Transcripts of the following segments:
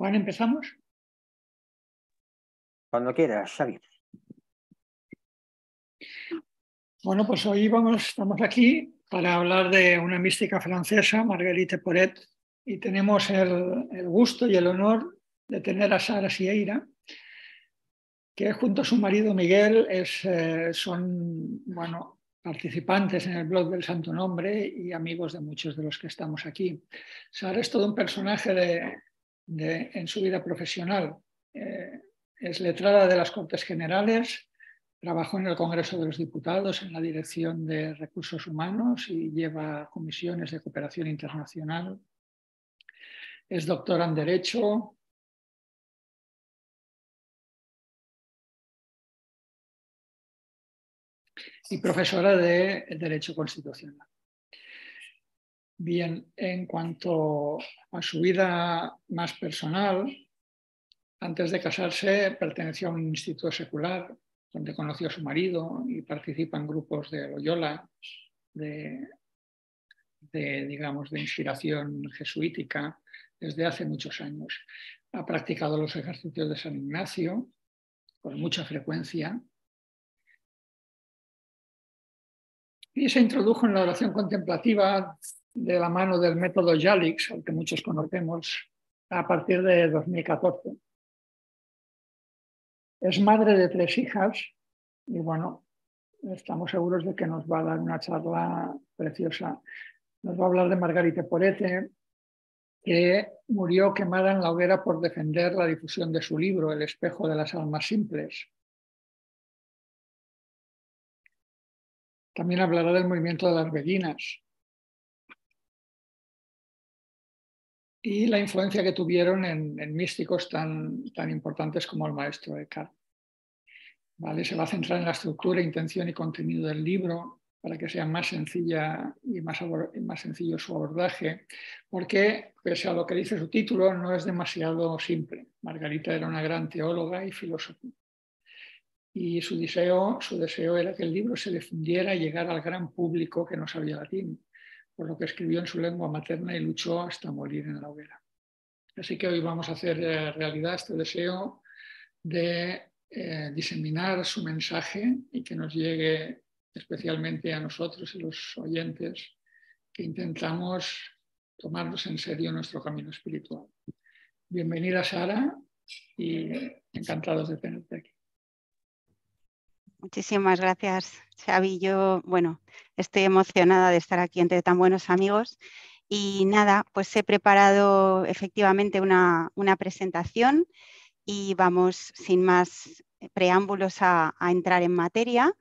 Juan, ¿empezamos? Cuando quieras, Xavi. Bueno, pues hoy vamos, estamos aquí para hablar de una mística francesa, Marguerite Poret, y tenemos el, gusto y el honor de tener a Sara Sieira, que junto a su marido Miguel es, eh, son bueno, participantes en el blog del Santo Nombre y amigos de muchos de los que estamos aquí. Sara es todo un personaje de, en su vida profesional. Eh, es letrada de las Cortes Generales, trabajó en el Congreso de los Diputados en la Dirección de Recursos Humanos y lleva comisiones de cooperación internacional. Es doctora en Derecho, y profesora de Derecho Constitucional. Bien, en cuanto a su vida más personal, antes de casarse perteneció a un instituto secular donde conoció a su marido y participa en grupos de Loyola, de, de, digamos, de inspiración jesuítica desde hace muchos años. Ha practicado los ejercicios de San Ignacio con mucha frecuencia y se introdujo en la oración contemplativa de la mano del método Yalix, al que muchos conocemos, a partir de 2014. Es madre de tres hijas y bueno, estamos seguros de que nos va a dar una charla preciosa. Nos va a hablar de Margarita Porete, que murió quemada en la hoguera por defender la difusión de su libro, El espejo de las almas simples. También hablará del movimiento de las bellinas. y la influencia que tuvieron en, místicos tan, tan, importantes como el maestro Eckhart. ¿Vale? Se va a centrar en la estructura, intención y contenido del libro para que sea más sencilla y más, sencillo su abordaje, porque, pese a lo que dice su título, no es demasiado simple. Margarita era una gran teóloga y filósofa. Y su deseo, su deseo era que el libro se difundiera y llegara al gran público que no sabía latín por lo que escribió en su lengua materna y luchó hasta morir en la hoguera. Así que hoy vamos a hacer eh, realidad este deseo de eh, diseminar su mensaje y que nos llegue especialmente a nosotros y los oyentes que intentamos tomarnos en serio nuestro camino espiritual. Bienvenida Sara y encantados de tenerte aquí. Muchísimas gracias, Xavi. Yo, bueno, Estoy emocionada de estar aquí entre tan buenos amigos. Y nada, pues he preparado efectivamente una, presentación y vamos sin más eh, preámbulos a, entrar en materia.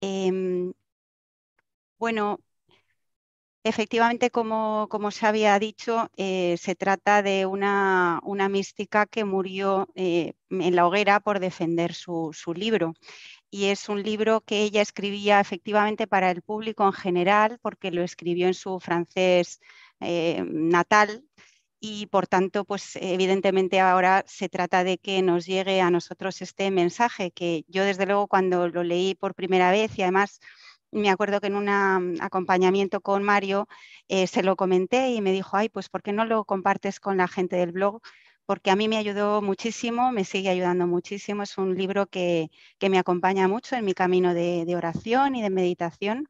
Em, bueno, Efectivamente, como, se había dicho, eh, se trata de una, mística que murió eh, en la hoguera por defender su, libro. Y es un libro que ella escribía efectivamente para el público en general, porque lo escribió en su francés eh, natal. Y por tanto, pues evidentemente ahora se trata de que nos llegue a nosotros este mensaje, que yo desde luego cuando lo leí por primera vez y además me acuerdo que en un mm, acompañamiento con Mario eh, se lo comenté y me dijo, ay, pues ¿por qué no lo compartes con la gente del blog? Porque a mí me ayudó muchísimo, me sigue ayudando muchísimo. Es un libro que, me acompaña mucho en mi camino de, de oración y de meditación.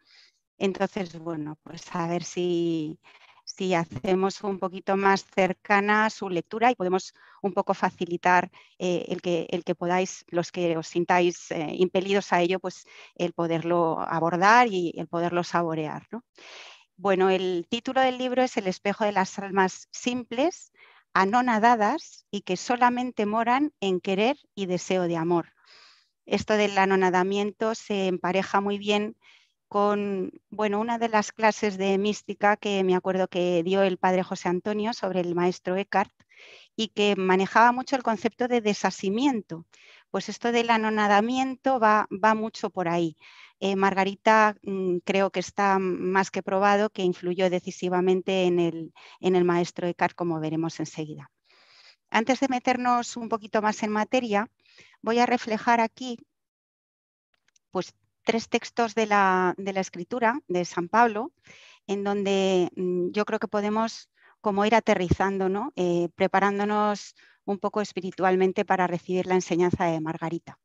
Entonces, bueno, pues a ver si, si hacemos un poquito más cercana su lectura y podemos un poco facilitar eh, el, que, el que podáis, los que os sintáis eh, impelidos a ello, pues el poderlo abordar y el poderlo saborear. Bueno, el título del libro es El espejo de las almas simples, anonadadas y que solamente moran en querer y deseo de amor. Esto del anonadamiento se empareja muy bien con bueno, una de las clases de mística que me acuerdo que dio el padre José Antonio sobre el maestro Eckhart y que manejaba mucho el concepto de desasimiento. Pues esto del anonadamiento va, mucho por ahí. Eh, Margarita mm, creo que está más que probado que influyó decisivamente en el, en el maestro Eckhart, como veremos enseguida. Antes de meternos un poquito más en materia, voy a reflejar aquí pues tres textos de la, escritura de San Pablo, en donde mm, yo creo que podemos como ir aterrizando, ¿no? Eh, preparándonos un poco espiritualmente para recibir la enseñanza de Margarita.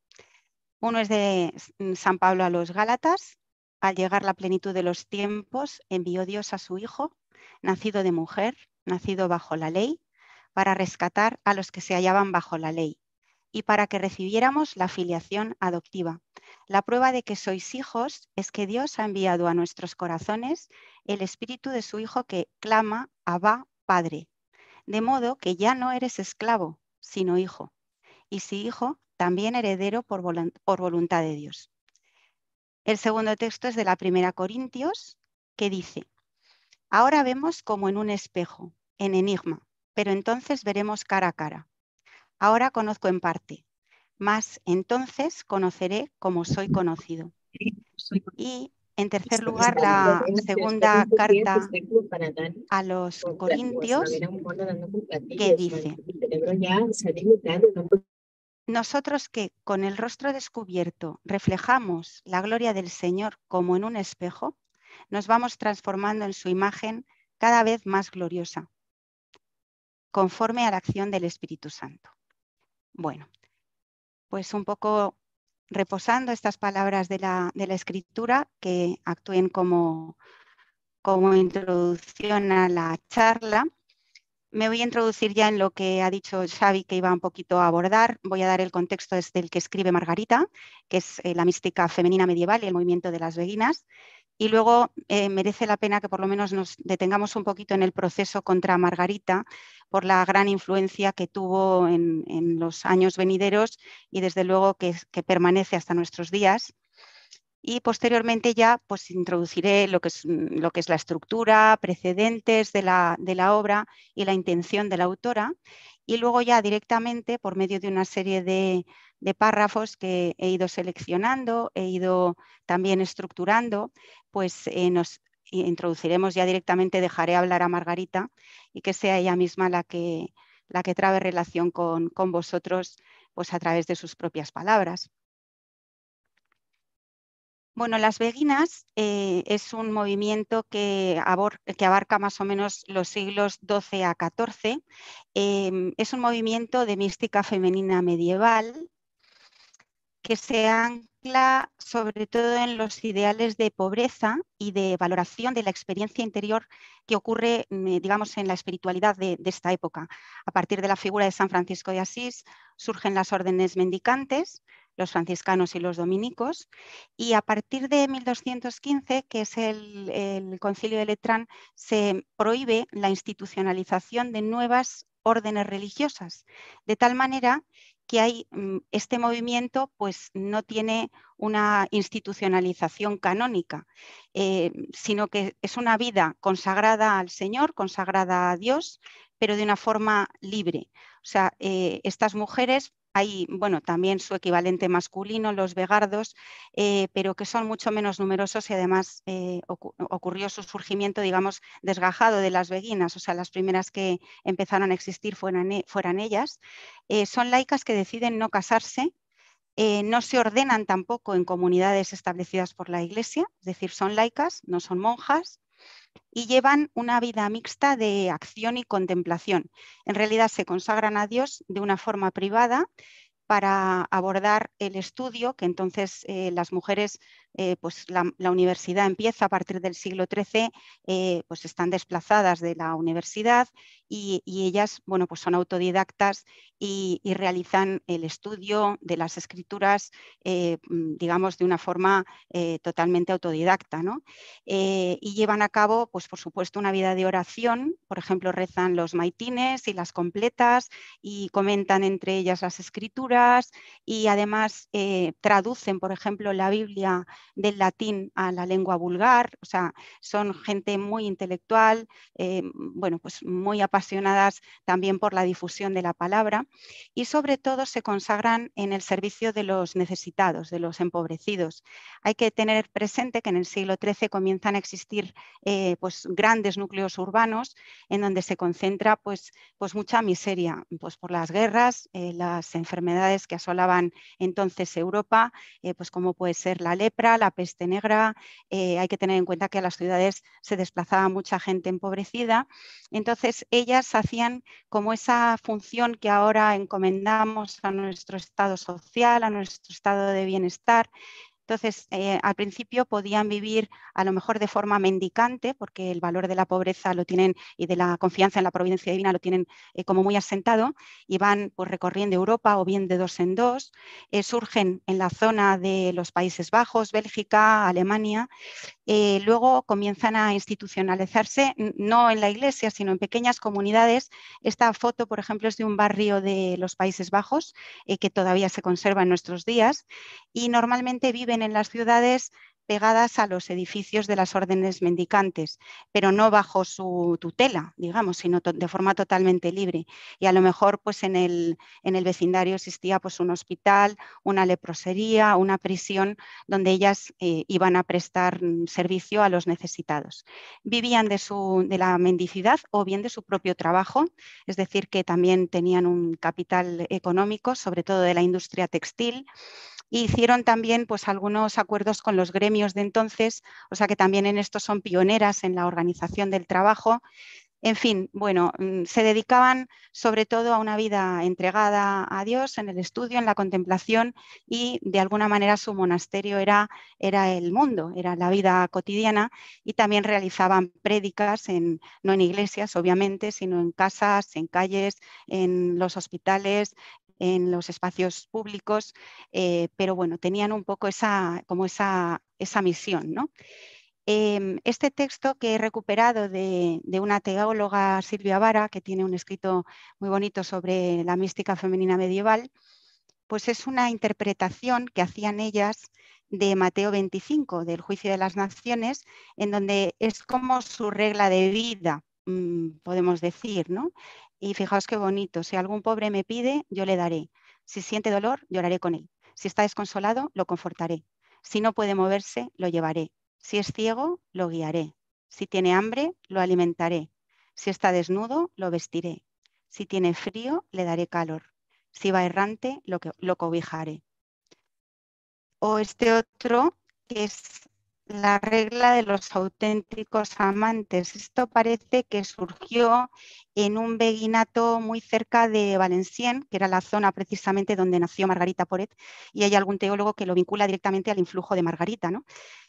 Uno es de mm, San Pablo a los Gálatas. Al llegar la plenitud de los tiempos, envió Dios a su Hijo, nacido de mujer, nacido bajo la ley, para rescatar a los que se hallaban bajo la ley y para que recibiéramos la filiación adoptiva. La prueba de que sois hijos es que Dios ha enviado a nuestros corazones el espíritu de su Hijo que clama, Abba, Padre. De modo que ya no eres esclavo, sino hijo. Y si hijo, también heredero por, voluntad de Dios. El segundo texto es de la primera Corintios, que dice, ahora vemos como en un espejo, en enigma, pero entonces veremos cara a cara. Ahora conozco en parte, más entonces conoceré como soy conocido. Y en tercer lugar, la segunda carta este a los Corintios, que dice, pues nosotros que con el rostro descubierto reflejamos la gloria del Señor como en un espejo, nos vamos transformando en su imagen cada vez más gloriosa, conforme a la acción del Espíritu Santo. Bueno, pues un poco reposando estas palabras de la, escritura que actúen como, como introducción a la charla. Me voy a introducir ya en lo que ha dicho Xavi que iba un poquito a abordar. Voy a dar el contexto desde el que escribe Margarita, que es eh, la mística femenina medieval y el movimiento de las beguinas. Y luego eh, merece la pena que por lo menos nos detengamos un poquito en el proceso contra Margarita por la gran influencia que tuvo en, los años venideros y desde luego que, permanece hasta nuestros días. Y posteriormente ya pues, introduciré lo que, es, lo que es la estructura, precedentes la, de la obra y la intención de la autora. Y luego ya directamente, por medio de una serie de, de párrafos que he ido seleccionando, he ido también estructurando, pues eh, nos introduciremos ya directamente, dejaré hablar a Margarita y que sea ella misma la que, trabe relación con, vosotros pues a través de sus propias palabras. Bueno, las beguinas eh, es un movimiento que, abarca más o menos los siglos XII a XIV. Em, es un movimiento de mística femenina medieval que se ancla sobre todo en los ideales de pobreza y de valoración de la experiencia interior que ocurre, mm, digamos, en la espiritualidad de, esta época. A partir de la figura de San Francisco de Asís surgen las órdenes mendicantes, los franciscanos y los dominicos. Y a partir de 1215, que es el, el, concilio de Letrán, se prohíbe la institucionalización de nuevas órdenes religiosas, de tal manera que hay mm, este movimiento pues no tiene una institucionalización canónica, eh, sino que es una vida consagrada al Señor, consagrada a Dios, pero de una forma libre. O sea, eh, estas mujeres hay, bueno, también su equivalente masculino, los vegardos, eh, pero que son mucho menos numerosos y además eh, ocurrió su surgimiento, digamos, desgajado de las beguinas o sea, las primeras que empezaron a existir fueran, e-, ellas. Eh, son laicas que deciden no casarse. no se ordenan tampoco en comunidades establecidas por la Iglesia, es decir, son laicas, no son monjas, y llevan una vida mixta de acción y contemplación. En realidad se consagran a Dios de una forma privada para abordar el estudio que entonces eh, las mujeres eh, pues la, universidad empieza a partir del siglo XIII, eh, pues están desplazadas de la universidad y, ellas, bueno, pues son autodidactas y, realizan el estudio de las escrituras, eh, mm, digamos, de una forma totalmente autodidacta, y llevan a cabo, pues por supuesto, una vida de oración, por ejemplo, rezan los maitines y las completas y comentan entre ellas las escrituras y además traducen, por ejemplo, la Biblia del latín a la lengua vulgar, o sea, son gente muy intelectual, eh, bueno, pues muy apasionadas también por la difusión de la palabra y sobre todo se consagran en el servicio de los necesitados, de los empobrecidos. Hay que tener presente que en el siglo XIII comienzan a existir eh, pues, grandes núcleos urbanos en donde se concentra pues, pues mucha miseria, pues por las guerras, eh, las enfermedades que asolaban entonces Europa, pues como puede ser la lepra, la peste negra. Eh, hay que tener en cuenta que a las ciudades se desplazaba mucha gente empobrecida. Entonces, ellas hacían como esa función que ahora encomendamos a nuestro estado social, a nuestro estado de bienestar, entonces, eh, al principio podían vivir a lo mejor de forma mendicante, porque el valor de la pobreza lo tienen y de la confianza en la providencia divina lo tienen eh, como muy asentado, y van pues, recorriendo Europa o bien de dos en dos. Eh, surgen en la zona de los Países Bajos, Bélgica, Alemania. luego comienzan a institucionalizarse, no en la iglesia, sino en pequeñas comunidades. Esta foto, por ejemplo, es de un barrio de los Países Bajos que todavía se conserva en nuestros días y normalmente viven en las ciudades pegadas a los edificios de las órdenes mendicantes, pero no bajo su tutela, digamos, sino de forma totalmente libre. Y a lo mejor pues en el, vecindario existía pues un hospital, una leprosería, una prisión donde ellas eh, iban a prestar mm, servicio a los necesitados. Vivían de, su, de la mendicidad o bien de su propio trabajo, es decir, que también tenían un capital económico, sobre todo de la industria textil, hicieron también pues, algunos acuerdos con los gremios de entonces, o sea que también en esto son pioneras en la organización del trabajo. En fin, bueno, mm, se dedicaban sobre todo a una vida entregada a Dios, en el estudio, en la contemplación y de alguna manera su monasterio era, era el mundo, era la vida cotidiana y también realizaban prédicas, en, no en iglesias obviamente, sino en casas, en calles, en los hospitales, en los espacios públicos, eh, pero bueno, tenían un poco esa, como esa, misión. Em, este texto que he recuperado de, de, una teóloga, Silvia Vara, que tiene un escrito muy bonito sobre la mística femenina medieval, pues es una interpretación que hacían ellas de Mateo 25, del juicio de las naciones, en donde es como su regla de vida, mm, podemos decir, ¿no? Y fijaos qué bonito, si algún pobre me pide, yo le daré. Si siente dolor, lloraré con él. Si está desconsolado, lo confortaré. Si no puede moverse, lo llevaré. Si es ciego, lo guiaré. Si tiene hambre, lo alimentaré. Si está desnudo, lo vestiré. Si tiene frío, le daré calor. Si va errante, lo, lo cobijaré. O este otro, que es la regla de los auténticos amantes. Esto parece que surgió en un veguinato muy cerca de Valenciennes, que era la zona precisamente donde nació Margarita Poret, y hay algún teólogo que lo vincula directamente al influjo de Margarita. ¿no?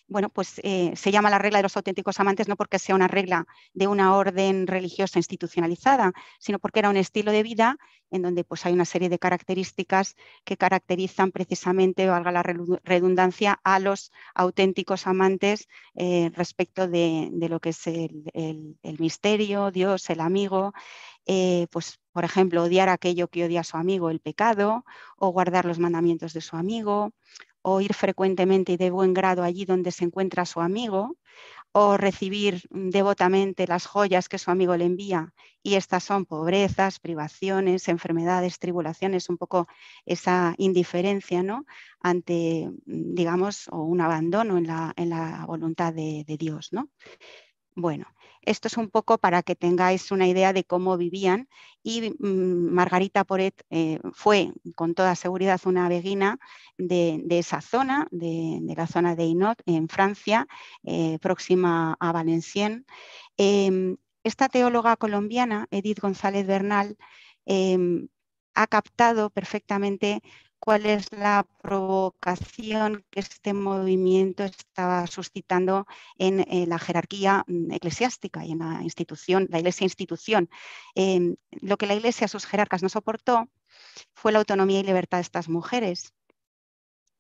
bueno, pues eh, se llama la regla de los auténticos amantes no porque sea una regla de una orden religiosa institucionalizada, sino porque era un estilo de vida en donde pues hay una serie de características que caracterizan precisamente, valga la redundancia, a los auténticos amantes eh, respecto de, lo que es el, misterio, Dios, el amigo, eh, pues por ejemplo, odiar aquello que odia a su amigo, el pecado, o guardar los mandamientos de su amigo, o ir frecuentemente y de buen grado allí donde se encuentra su amigo, o recibir mm, devotamente las joyas que su amigo le envía. Y estas son pobrezas, privaciones, enfermedades, tribulaciones, un poco esa indiferencia ¿no? ante, mm, digamos, o un abandono en la, voluntad de, de Dios. ¿no? Bueno, esto es un poco para que tengáis una idea de cómo vivían y mm, Margarita Poret eh, fue con toda seguridad una beguina de, esa zona, de, la zona de Inot, en Francia, eh, próxima a Valenciennes. Em, esta teóloga colombiana, Edith González Bernal, em, ha captado perfectamente cuál es la provocación que este movimiento estaba suscitando en, eh, la jerarquía mm, eclesiástica y en la institución, la iglesia institución. Em, lo que la iglesia, sus jerarcas, no soportó fue la autonomía y libertad de estas mujeres,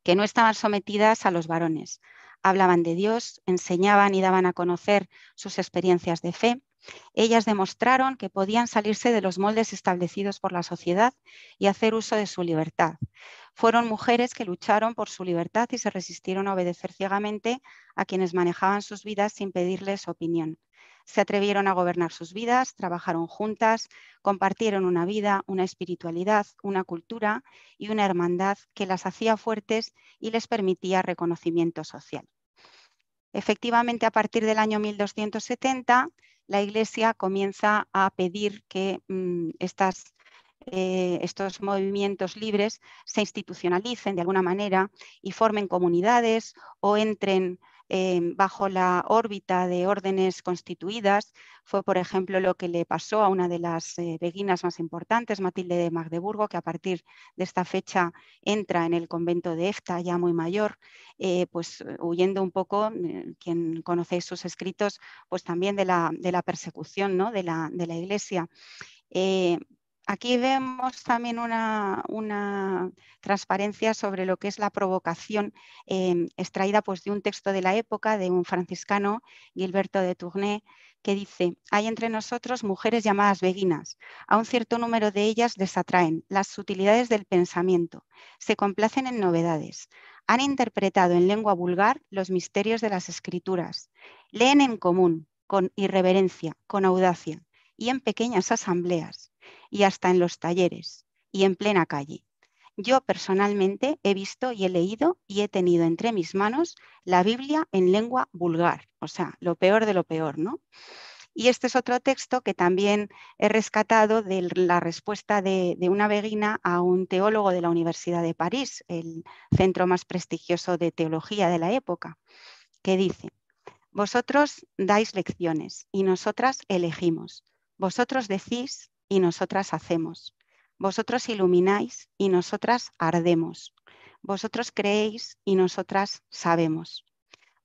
que no estaban sometidas a los varones. Hablaban de Dios, enseñaban y daban a conocer sus experiencias de fe, ellas demostraron que podían salirse de los moldes establecidos por la sociedad y hacer uso de su libertad. Fueron mujeres que lucharon por su libertad y se resistieron a obedecer ciegamente a quienes manejaban sus vidas sin pedirles opinión. Se atrevieron a gobernar sus vidas, trabajaron juntas, compartieron una vida, una espiritualidad, una cultura y una hermandad que las hacía fuertes y les permitía reconocimiento social. Efectivamente, a partir del año 1270 la Iglesia comienza a pedir que mm, estas, eh, estos movimientos libres se institucionalicen de alguna manera y formen comunidades o entren Em, bajo la órbita de órdenes constituidas. Fue, por ejemplo, lo que le pasó a una de las eh, beguinas más importantes, Matilde de Magdeburgo, que a partir de esta fecha entra en el convento de Efta, ya muy mayor, eh, pues eh, huyendo un poco, quien conocéis sus escritos, pues también de la, de la persecución ¿no? de, la, de la Iglesia. Aquí vemos también una, transparencia sobre lo que es la provocación em, extraída pues, de un texto de la época de un franciscano, Gilberto de Tournay, que dice, hay entre nosotros mujeres llamadas beguinas, a un cierto número de ellas les atraen las sutilidades del pensamiento, se complacen en novedades, han interpretado en lengua vulgar los misterios de las escrituras, leen en común, con irreverencia, con audacia y en pequeñas asambleas y hasta en los talleres y en plena calle. Yo personalmente he visto y he leído y he tenido entre mis manos la Biblia en lengua vulgar, o sea, lo peor de lo peor, ¿no? Y este es otro texto que también he rescatado de la respuesta de, una beguina a un teólogo de la Universidad de París, el centro más prestigioso de teología de la época, que dice, vosotros dais lecciones y nosotras elegimos. Vosotros decís y nosotras hacemos. Vosotros ilumináis y nosotras ardemos. Vosotros creéis y nosotras sabemos.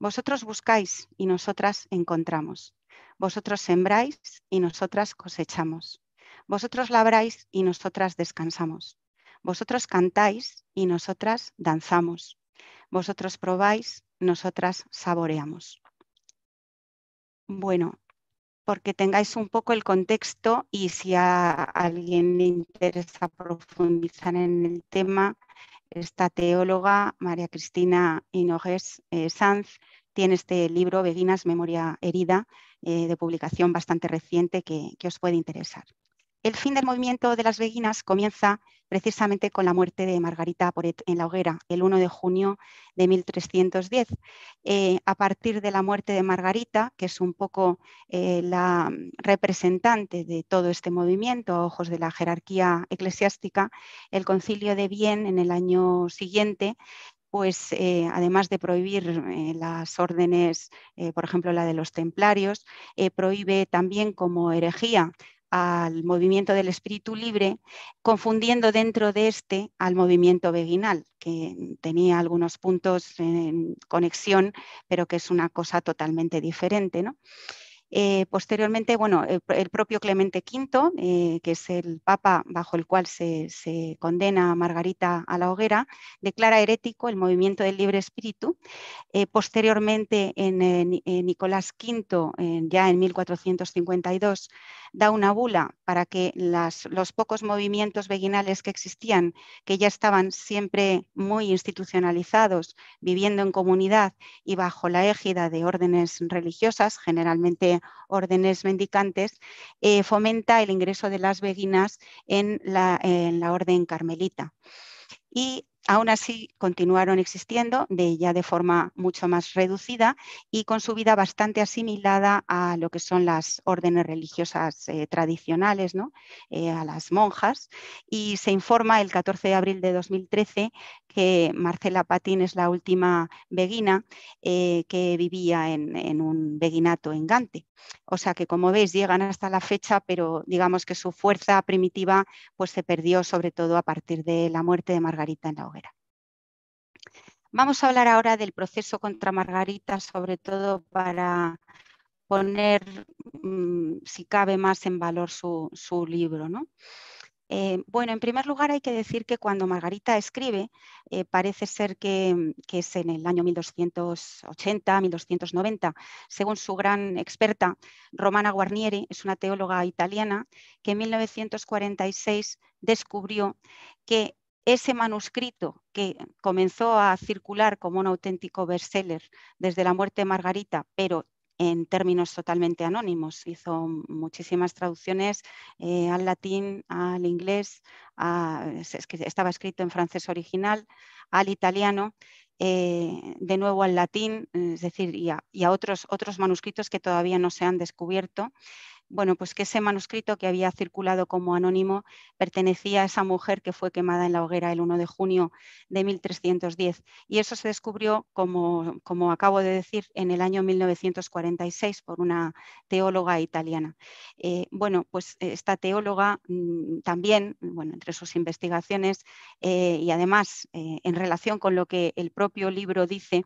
Vosotros buscáis y nosotras encontramos. Vosotros sembráis y nosotras cosechamos. Vosotros labráis y nosotras descansamos. Vosotros cantáis y nosotras danzamos. Vosotros probáis, nosotras saboreamos. Bueno, porque tengáis un poco el contexto y si a alguien le interesa profundizar en el tema, esta teóloga, María Cristina Hinojes eh, Sanz, tiene este libro, Beguinas, Memoria Herida, eh, de publicación bastante reciente que os puede interesar. El fin del movimiento de las beguinas comienza precisamente con la muerte de Margarita Poret en la hoguera, el 1 de junio de 1310. Eh, a partir de la muerte de Margarita, que es un poco eh, la representante de todo este movimiento a ojos de la jerarquía eclesiástica, el concilio de Bien en el año siguiente pues eh, además de prohibir las órdenes, por ejemplo la de los templarios, prohíbe también como herejía al movimiento del espíritu libre, confundiendo dentro de este al movimiento veguinal, que tenía algunos puntos en conexión, pero que es una cosa totalmente diferente. ¿no? Eh, posteriormente, bueno, el, propio Clemente V, eh, que es el papa bajo el cual se, condena a Margarita a la hoguera, declara herético el movimiento del libre espíritu. Eh, posteriormente, en, Nicolás V, ya en 1452, da una bula para que los pocos movimientos veguinales que existían, que ya estaban siempre muy institucionalizados, viviendo en comunidad y bajo la égida de órdenes religiosas, generalmente órdenes mendicantes, eh, fomenta el ingreso de las beguinas en la, orden carmelita. Y aún así continuaron existiendo de, ya de forma mucho más reducida y con su vida bastante asimilada a lo que son las órdenes religiosas eh, tradicionales, ¿no? Eh, a las monjas. Y se informa el 14 de abril de 2013 que Marcela Patín es la última beguina eh, que vivía en, un beguinato en Gante. O sea que como veis llegan hasta la fecha, pero digamos que su fuerza primitiva pues se perdió sobre todo a partir de la muerte de Margarita en la hoguera. Vamos a hablar ahora del proceso contra Margarita, sobre todo para poner, mm, si cabe más, en valor su, su libro. ¿no? Eh, bueno, en primer lugar hay que decir que cuando Margarita escribe, eh, parece ser mm, que, es en el año 1280-1290, según su gran experta Romana Guarnieri, es una teóloga italiana, que en 1946 descubrió que ese manuscrito que comenzó a circular como un auténtico bestseller desde la muerte de Margarita, pero en términos totalmente anónimos. Hizo muchísimas traducciones eh, al latín, al inglés, estaba escrito en francés original, al italiano. Eh, de nuevo al latín, es decir, y a, otros manuscritos que todavía no se han descubierto bueno, pues que ese manuscrito que había circulado como anónimo pertenecía a esa mujer que fue quemada en la hoguera el 1 de junio de 1310. Y eso se descubrió, como, como acabo de decir, en el año 1946 por una teóloga italiana. Eh, bueno, pues eh, esta teóloga mm, también, bueno, entre sus investigaciones eh, y además en relación con lo que el propio libro dice,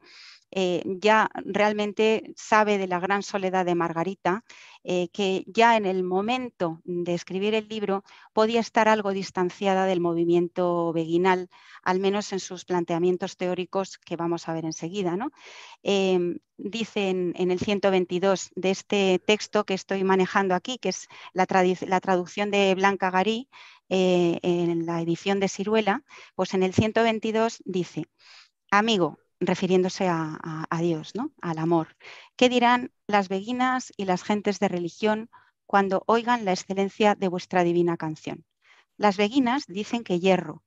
eh, ya realmente sabe de la gran soledad de Margarita, eh, que ya en el momento de escribir el libro podía estar algo distanciada del movimiento veguinal, al menos en sus planteamientos teóricos que vamos a ver enseguida. Em, dice en, el 122 de este texto que estoy manejando aquí, que es la, la traducción de Blanca Garí eh, en la edición de Ciruela, pues en el 122 dice, amigo, refiriéndose a, Dios, ¿no? al amor. ¿Qué dirán las beguinas y las gentes de religión cuando oigan la excelencia de vuestra divina canción? Las beguinas dicen que hierro,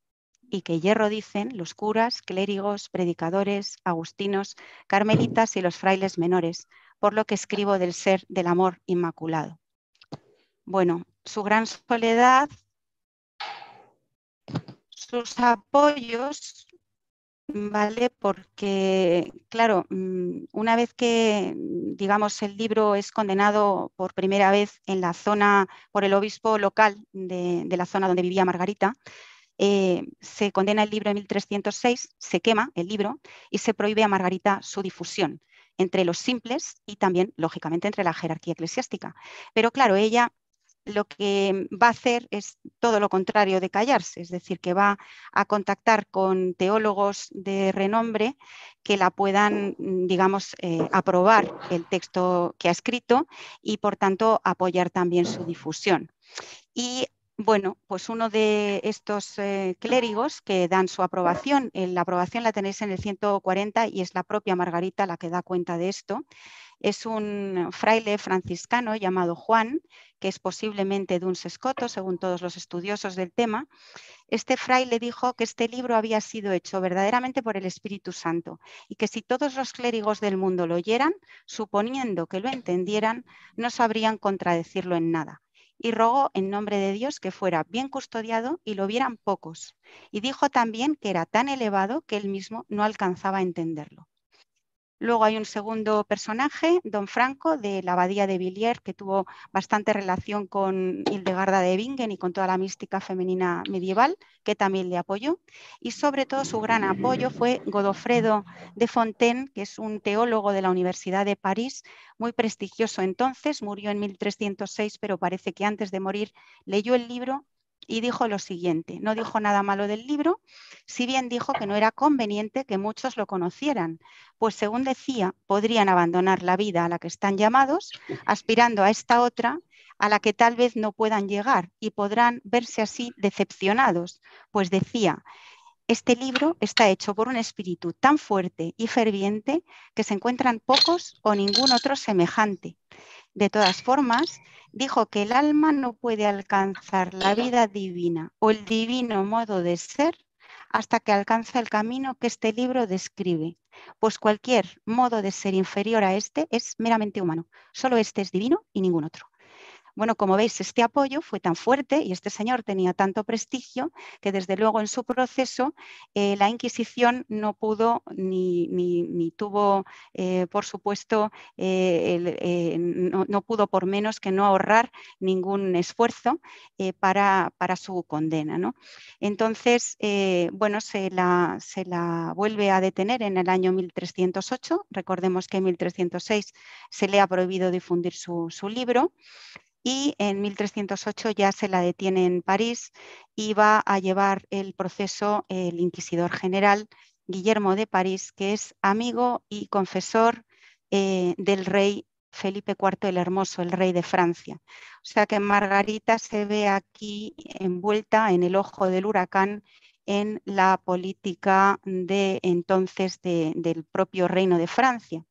y que hierro dicen los curas, clérigos, predicadores, agustinos, carmelitas y los frailes menores, por lo que escribo del ser del amor inmaculado. Bueno, su gran soledad, sus apoyos, ¿vale? Porque, claro, mm, una vez que, mm, digamos, el libro es condenado por primera vez en la zona, por el obispo local de, la zona donde vivía Margarita, eh, se condena el libro en 1306, se quema el libro y se prohíbe a Margarita su difusión entre los simples y también, lógicamente, entre la jerarquía eclesiástica. Pero claro, ella lo que va a hacer es todo lo contrario de callarse, es decir, que va a contactar con teólogos de renombre que la puedan, mm, digamos, eh, aprobar el texto que ha escrito y, por tanto, apoyar también su difusión. Y bueno, pues uno de estos eh, clérigos que dan su aprobación, eh, la aprobación la tenéis en el 140 y es la propia Margarita la que da cuenta de esto, es un fraile franciscano llamado Juan, que es posiblemente de un sescoto, según todos los estudiosos del tema. Este fraile dijo que este libro había sido hecho verdaderamente por el Espíritu Santo y que si todos los clérigos del mundo lo oyeran, suponiendo que lo entendieran, no sabrían contradecirlo en nada y rogó en nombre de Dios que fuera bien custodiado y lo vieran pocos. Y dijo también que era tan elevado que él mismo no alcanzaba a entenderlo. Luego hay un segundo personaje, don Franco, de la abadía de Villiers, que tuvo bastante relación con Hildegarda de Bingen y con toda la mística femenina medieval, que también le apoyó. Y sobre todo su gran apoyo fue Godofredo de Fontaine, que es un teólogo de la Universidad de París, muy prestigioso entonces, murió en 1306, pero parece que antes de morir leyó el libro y dijo lo siguiente, no dijo nada malo del libro, si bien dijo que no era conveniente que muchos lo conocieran, pues según decía, podrían abandonar la vida a la que están llamados, aspirando a esta otra a la que tal vez no puedan llegar y podrán verse así decepcionados, pues decía, este libro está hecho por un espíritu tan fuerte y ferviente que se encuentran pocos o ningún otro semejante. De todas formas, dijo que el alma no puede alcanzar la vida divina o el divino modo de ser hasta que alcanza el camino que este libro describe, pues cualquier modo de ser inferior a este es meramente humano. Solo este es divino y ningún otro. Bueno, como veis, este apoyo fue tan fuerte y este señor tenía tanto prestigio que desde luego en su proceso eh, la Inquisición no pudo ni, tuvo, eh, por supuesto, eh, no, pudo por menos que no ahorrar ningún esfuerzo para, su condena. Entonces, bueno, se la, se la vuelve a detener en el año 1308. Recordemos que en 1306 se le ha prohibido difundir su, su libro y en 1308 ya se la detiene en París y va a llevar el proceso el inquisidor general Guillermo de París, que es amigo y confesor eh, del rey Felipe IV el Hermoso, el rey de Francia. O sea que Margarita se ve aquí envuelta en el ojo del huracán en la política de entonces del propio reino de Francia.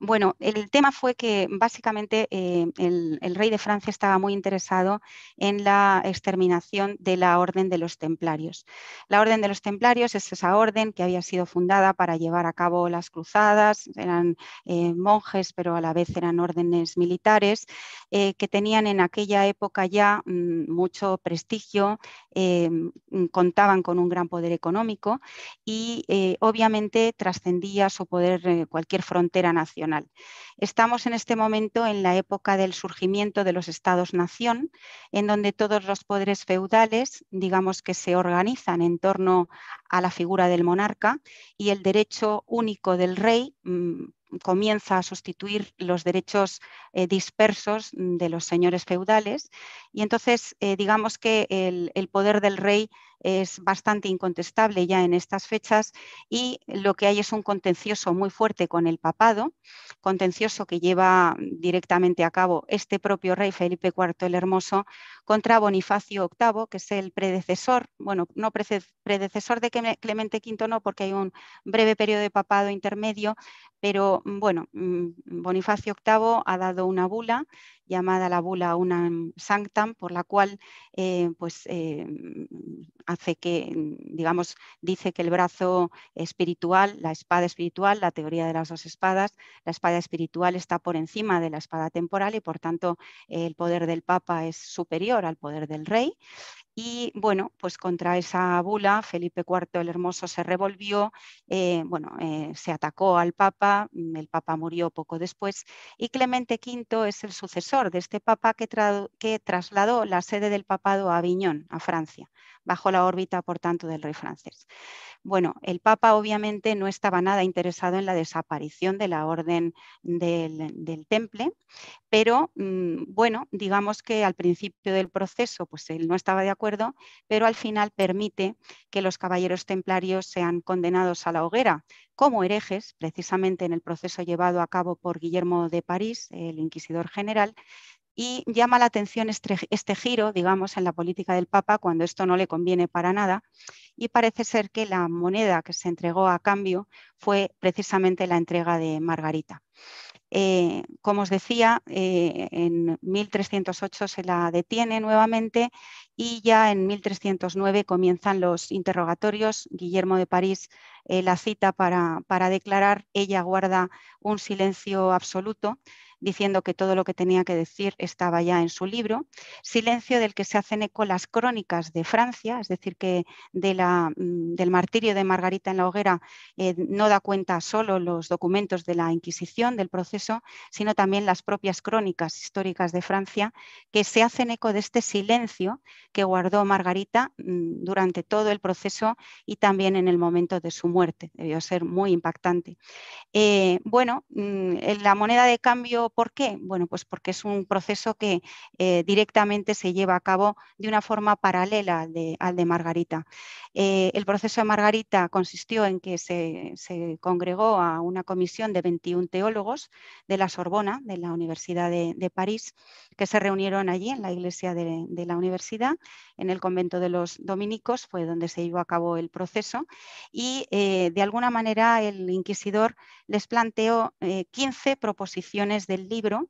Bueno, el tema fue que básicamente eh, el, rey de Francia estaba muy interesado en la exterminación de la Orden de los Templarios. La Orden de los Templarios es esa orden que había sido fundada para llevar a cabo las cruzadas, eran eh, monjes, pero a la vez eran órdenes militares, eh, que tenían en aquella época ya mm, mucho prestigio, mm, contaban con un gran poder económico y obviamente trascendía su poder cualquier frontera nacional Estamos en este momento en la época del surgimiento de los estados-nación, en donde todos los poderes feudales, digamos que se organizan en torno a la figura del monarca y el derecho único del rey mm, comienza a sustituir los derechos eh, dispersos de los señores feudales y entonces eh, digamos que el poder del rey es bastante incontestable ya en estas fechas y lo que hay es un contencioso muy fuerte con el papado, contencioso que lleva directamente a cabo este propio rey Felipe IV el Hermoso contra Bonifacio VIII, que es el predecesor, bueno, no predecesor de Clemente V, no, porque hay un breve periodo de papado intermedio, pero mm, bueno, mm, Bonifacio VIII ha dado una bula llamada la bula unam sanctam, por la cual eh, pues, eh, hace que, digamos, dice que el brazo espiritual, la espada espiritual, la teoría de las dos espadas, la espada espiritual está por encima de la espada temporal y por tanto el poder del Papa es superior al poder del Rey. Y bueno, pues contra esa bula, Felipe IV el Hermoso se revolvió, eh, bueno, eh, se atacó al Papa, mm, el Papa murió poco después, y Clemente V es el sucesor de este Papa que, que trasladó la sede del papado a Aviñón, a Francia bajo la órbita, por tanto, del rey francés. Bueno, el Papa obviamente no estaba nada interesado en la desaparición de la orden del, temple, pero mm, bueno, digamos que al principio del proceso, pues él no estaba de acuerdo, pero al final permite que los caballeros templarios sean condenados a la hoguera como herejes, precisamente en el proceso llevado a cabo por Guillermo de París, el inquisidor general, y llama la atención este, este, giro, digamos, en la política del Papa cuando esto no le conviene para nada. Y parece ser que la moneda que se entregó a cambio fue precisamente la entrega de Margarita. Eh, como os decía, eh, en 1308 se la detiene nuevamente y ya en 1309 comienzan los interrogatorios. Guillermo de París eh, la cita para, para declarar, ella guarda un silencio absoluto diciendo que todo lo que tenía que decir estaba ya en su libro, silencio del que se hacen eco las crónicas de Francia, es decir, que mm, del martirio de Margarita en la hoguera eh, no da cuenta solo los documentos de la Inquisición, del proceso, sino también las propias crónicas históricas de Francia, que se hacen eco de este silencio que guardó Margarita mm, durante todo el proceso y también en el momento de su muerte. Debió ser muy impactante. Eh, bueno, mm, la moneda de cambio por qué? Bueno, pues porque es un proceso que eh, directamente se lleva a cabo de una forma paralela al de, Margarita. Eh, el proceso de Margarita consistió en que se, congregó a una comisión de 21 teólogos de la Sorbona, de la Universidad de, París, que se reunieron allí en la iglesia de, la universidad, en el convento de los dominicos, fue donde se llevó a cabo el proceso, y eh, de alguna manera el inquisidor les planteó 15 proposiciones de libro,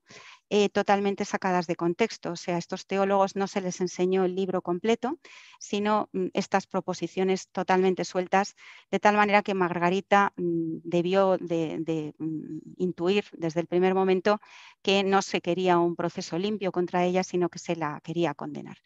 eh, totalmente sacadas de contexto. O sea, a estos teólogos no se les enseñó el libro completo, sino mm, estas proposiciones totalmente sueltas, de tal manera que Margarita mm, debió de, mm, intuir desde el primer momento que no se quería un proceso limpio contra ella, sino que se la quería condenar.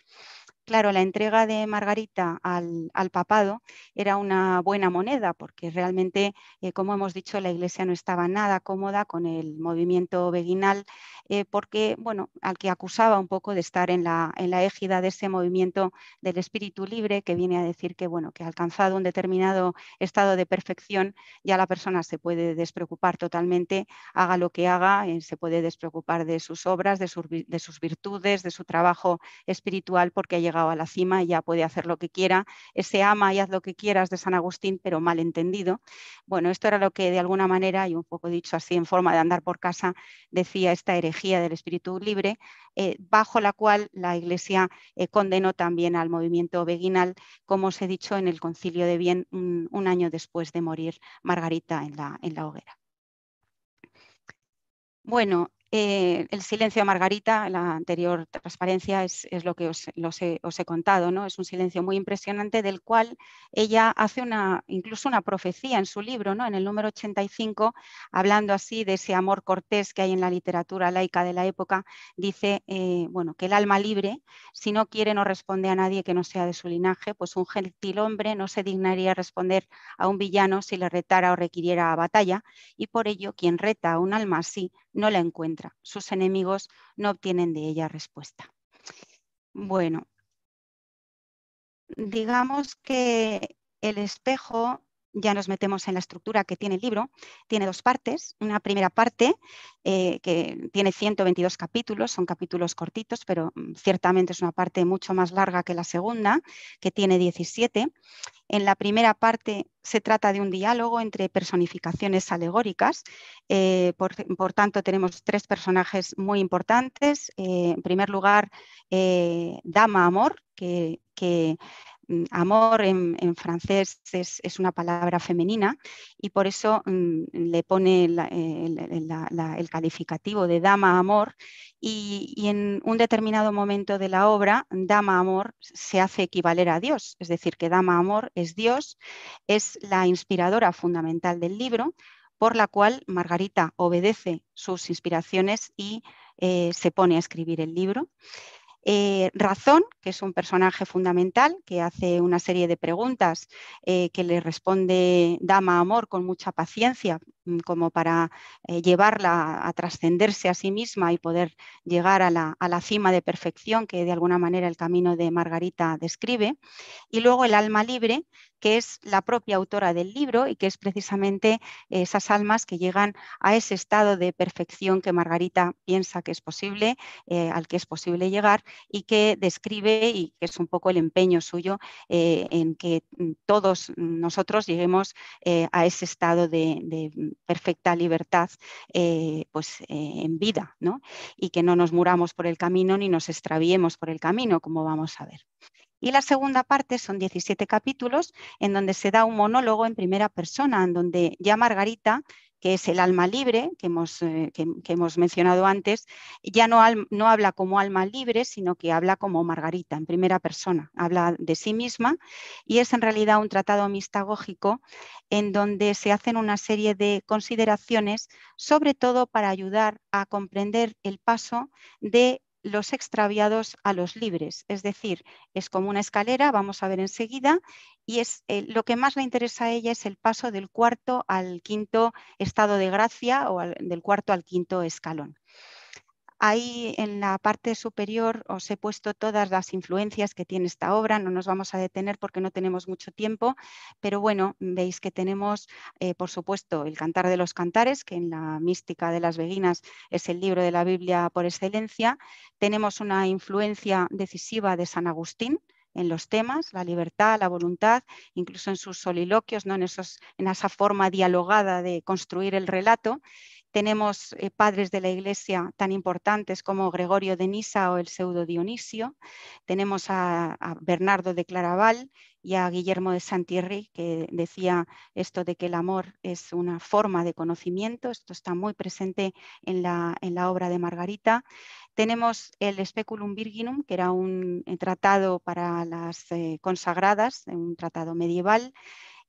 Claro, la entrega de Margarita al, papado era una buena moneda porque realmente, eh, como hemos dicho, la Iglesia no estaba nada cómoda con el movimiento veguinal eh, porque, bueno, al que acusaba un poco de estar en la, en la égida de ese movimiento del espíritu libre que viene a decir que, bueno, que ha alcanzado un determinado estado de perfección ya la persona se puede despreocupar totalmente, haga lo que haga, eh, se puede despreocupar de sus obras, de, sus virtudes, de su trabajo espiritual porque ha llegado a la cima y ya puede hacer lo que quiera, ese ama y haz lo que quieras de San Agustín, pero mal entendido. Bueno, esto era lo que de alguna manera, y un poco dicho así en forma de andar por casa, decía esta herejía del espíritu libre, eh, bajo la cual la Iglesia eh, condenó también al movimiento veguinal, como os he dicho en el concilio de Bien un, año después de morir Margarita en la, en la hoguera. Bueno, eh, el silencio de Margarita, la anterior transparencia, es, lo que os, he, contado, ¿no? Es un silencio muy impresionante del cual ella hace una, incluso una profecía en su libro, ¿no? En el número 85, hablando así de ese amor cortés que hay en la literatura laica de la época, dice, eh, bueno, que el alma libre, si no quiere, no responde a nadie que no sea de su linaje, pues un gentil hombre no se dignaría responder a un villano si le retara o requiriera a batalla, y por ello quien reta a un alma así no la encuentra sus enemigos no obtienen de ella respuesta. Bueno, digamos que el espejo ya nos metemos en la estructura que tiene el libro. Tiene dos partes. Una primera parte eh, que tiene 122 capítulos, son capítulos cortitos, pero mm, ciertamente es una parte mucho más larga que la segunda, que tiene 17. En la primera parte se trata de un diálogo entre personificaciones alegóricas. Eh, por, tanto, tenemos tres personajes muy importantes. Eh, en primer lugar, Dama Amor, que Mm, amor en, francés es, una palabra femenina y por eso mm, le pone el, calificativo de dama amor y, en un determinado momento de la obra, dama amor se hace equivaler a Dios, es decir, que dama amor es Dios, es la inspiradora fundamental del libro por la cual Margarita obedece sus inspiraciones y eh, se pone a escribir el libro. Eh, Razón, que es un personaje fundamental, que hace una serie de preguntas eh, que le responde Dama Amor con mucha paciencia, mm, como para eh, llevarla a trascenderse a sí misma y poder llegar a la, cima de perfección que de alguna manera el camino de Margarita describe. Y luego el alma libre, que es la propia autora del libro y que es precisamente esas almas que llegan a ese estado de perfección que Margarita piensa que es posible, eh, al que es posible llegar y que describe y que es un poco el empeño suyo eh, en que todos nosotros lleguemos eh, a ese estado de, de perfecta libertad pues, en vida ¿no? y que no nos muramos por el camino ni nos extraviemos por el camino, como vamos a ver. Y la segunda parte son 17 capítulos en donde se da un monólogo en primera persona, en donde ya Margarita que es el alma libre, que hemos, eh, hemos mencionado antes, ya no, no, habla como alma libre, sino que habla como Margarita, en primera persona, habla de sí misma y es en realidad un tratado mistagógico en donde se hacen una serie de consideraciones, sobre todo para ayudar a comprender el paso de los extraviados a los libres. Es decir, es como una escalera, vamos a ver enseguida, y es eh, lo que más le interesa a ella es el paso del cuarto al quinto estado de gracia o del cuarto al quinto escalón. Ahí en la parte superior os he puesto todas las influencias que tiene esta obra, no nos vamos a detener porque no tenemos mucho tiempo, pero bueno, veis que tenemos, eh, por supuesto, el Cantar de los Cantares, que en la mística de las Beguinas es el libro de la Biblia por excelencia. Tenemos una influencia decisiva de San Agustín, en los temas, la libertad, la voluntad, incluso en sus soliloquios, ¿no? en esa forma dialogada de construir el relato. Tenemos eh, padres de la Iglesia tan importantes como Gregorio de Nisa o el pseudo Dionisio. Tenemos a, Bernardo de Claraval y a Guillermo de Santirri, que decía esto de que el amor es una forma de conocimiento. Esto está muy presente en la, obra de Margarita. Tenemos el Speculum Virginum, que era un eh, tratado para las eh, consagradas, un tratado medieval.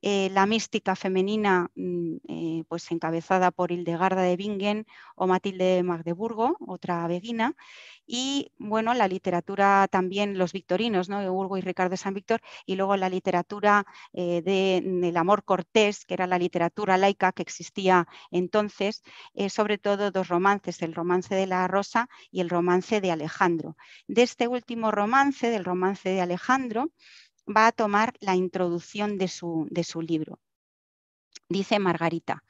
Eh, la mística femenina mm, eh, pues encabezada por Hildegarda de Bingen o Matilde de Magdeburgo, otra beguina, y bueno, la literatura también, los victorinos, ¿no? Urgo y Ricardo de San Víctor, y luego la literatura eh, del mm, amor cortés, que era la literatura laica que existía entonces, sobre todo dos romances, el romance de la Rosa y el romance de Alejandro. De este último romance, del romance de Alejandro, va a tomar la introducción de su, libro. Dice Margarita,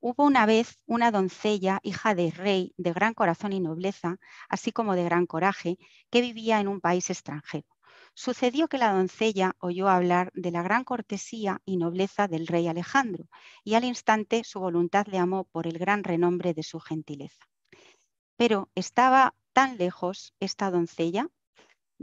hubo una vez una doncella, hija de rey, de gran corazón y nobleza, así como de gran coraje, que vivía en un país extranjero. Sucedió que la doncella oyó hablar de la gran cortesía y nobleza del rey Alejandro, y al instante su voluntad le amó por el gran renombre de su gentileza. Pero estaba tan lejos esta doncella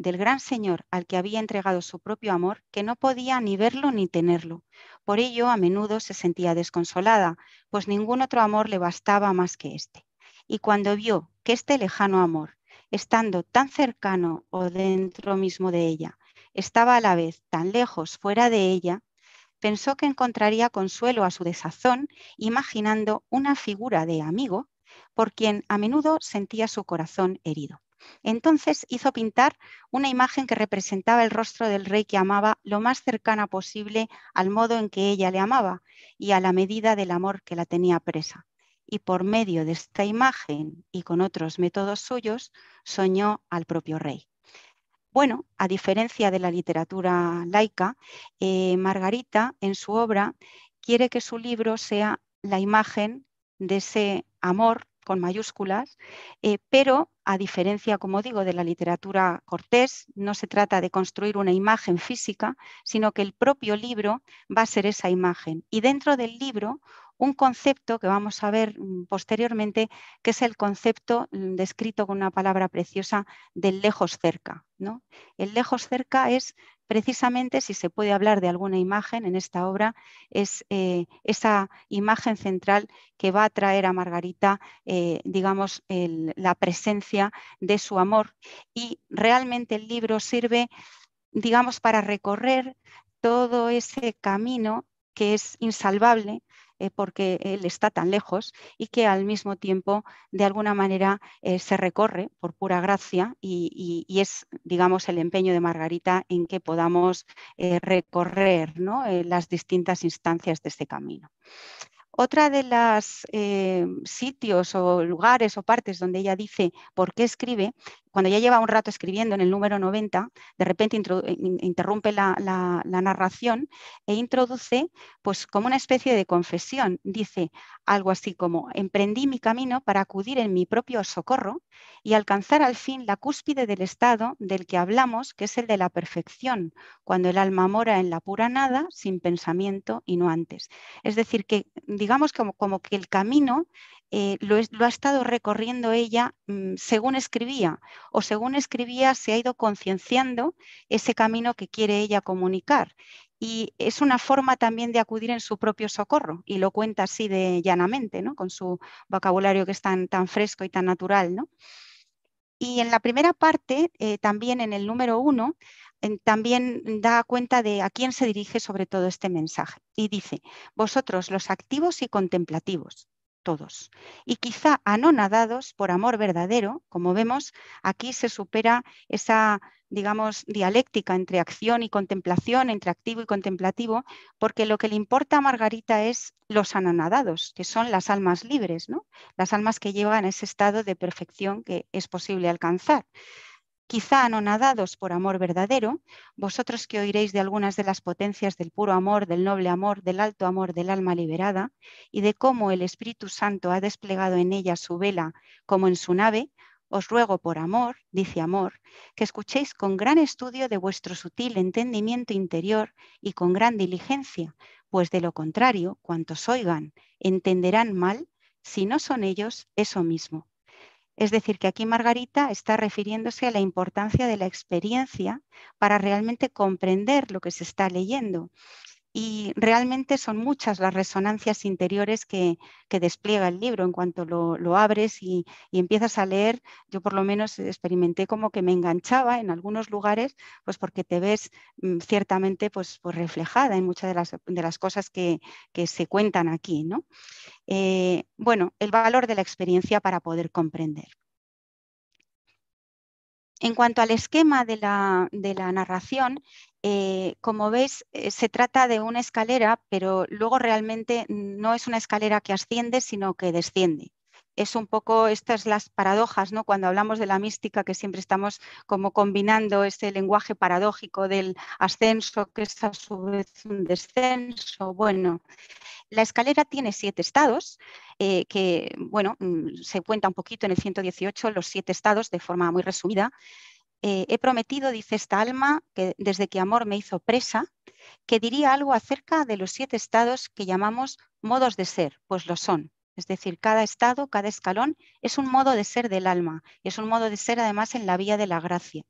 del gran Señor al que había entregado su propio amor, que no podía ni verlo ni tenerlo. Por ello, a menudo se sentía desconsolada, pues ningún otro amor le bastaba más que este. Y cuando vio que este lejano amor, estando tan cercano o dentro mismo de ella, estaba a la vez tan lejos fuera de ella, pensó que encontraría consuelo a su desazón imaginando una figura de amigo por quien a menudo sentía su corazón herido. Entonces hizo pintar una imagen que representaba el rostro del rey que amaba lo más cercana posible al modo en que ella le amaba y a la medida del amor que la tenía presa. Y por medio de esta imagen y con otros métodos suyos, soñó al propio rey. Bueno, a diferencia de la literatura laica, eh, Margarita en su obra quiere que su libro sea la imagen de ese amor con mayúsculas, eh, pero a diferencia, como digo, de la literatura cortés, no se trata de construir una imagen física, sino que el propio libro va a ser esa imagen. Y dentro del libro un concepto que vamos a ver mm, posteriormente, que es el concepto mm, descrito con una palabra preciosa del lejos cerca. ¿no? El lejos cerca es precisamente, si se puede hablar de alguna imagen en esta obra, es eh, esa imagen central que va a traer a Margarita, eh, digamos, la presencia de su amor. Y realmente el libro sirve, digamos, para recorrer todo ese camino que es insalvable eh, porque él está tan lejos y que al mismo tiempo, de alguna manera, eh, se recorre por pura gracia y, es, digamos, el empeño de Margarita en que podamos eh, recorrer las distintas instancias de este camino. Otra de las eh, sitios o lugares o partes donde ella dice por qué escribe, cuando ya lleva un rato escribiendo en el número 90, de repente eh, interrumpe la, narración e introduce pues, como una especie de confesión. Dice algo así como, emprendí mi camino para acudir en mi propio socorro y alcanzar al fin la cúspide del estado del que hablamos, que es el de la perfección, cuando el alma mora en la pura nada, sin pensamiento y no antes. Es decir, que digamos digamos como, como que el camino eh, lo, ha estado recorriendo ella mm, según escribía o según escribía se ha ido concienciando ese camino que quiere ella comunicar. Y es una forma también de acudir en su propio socorro y lo cuenta así de llanamente, ¿no? con su vocabulario que es tan, fresco y tan natural. ¿no? Y en la primera parte, eh, también en el número uno, también da cuenta de a quién se dirige sobre todo este mensaje. Y dice, vosotros los activos y contemplativos, todos. Y quizá anonadados por amor verdadero, como vemos, aquí se supera esa, digamos, dialéctica entre acción y contemplación, entre activo y contemplativo, porque lo que le importa a Margarita es los anonadados, que son las almas libres, las almas que llevan a ese estado de perfección que es posible alcanzar. Quizá anonadados por amor verdadero, vosotros que oiréis de algunas de las potencias del puro amor, del noble amor, del alto amor del alma liberada, y de cómo el Espíritu Santo ha desplegado en ella su vela como en su nave, os ruego por amor, dice amor, que escuchéis con gran estudio de vuestro sutil entendimiento interior y con gran diligencia, pues de lo contrario, cuantos oigan entenderán mal, si no son ellos, eso mismo. Es decir, que aquí Margarita está refiriéndose a la importancia de la experiencia para realmente comprender lo que se está leyendo. Y realmente son muchas las resonancias interiores que, despliega el libro. En cuanto lo, abres y, empiezas a leer, yo por lo menos experimenté como que me enganchaba en algunos lugares, pues porque te ves mm, ciertamente pues, pues, reflejada en muchas de las, cosas que, se cuentan aquí. Eh, bueno, el valor de la experiencia para poder comprender. En cuanto al esquema de la, narración, eh, como veis, eh, se trata de una escalera, pero luego realmente no es una escalera que asciende, sino que desciende es un poco estas las paradojas, ¿no? Cuando hablamos de la mística, que siempre estamos como combinando ese lenguaje paradójico del ascenso, que es a su vez un descenso. Bueno, la escalera tiene siete estados, eh, que, bueno, mm, se cuenta un poquito en el 118, los siete estados de forma muy resumida. Eh, he prometido, dice esta alma, que desde que amor me hizo presa, que diría algo acerca de los siete estados que llamamos modos de ser, pues lo son. Es decir, cada estado, cada escalón es un modo de ser del alma y es un modo de ser además en la vía de la gracia.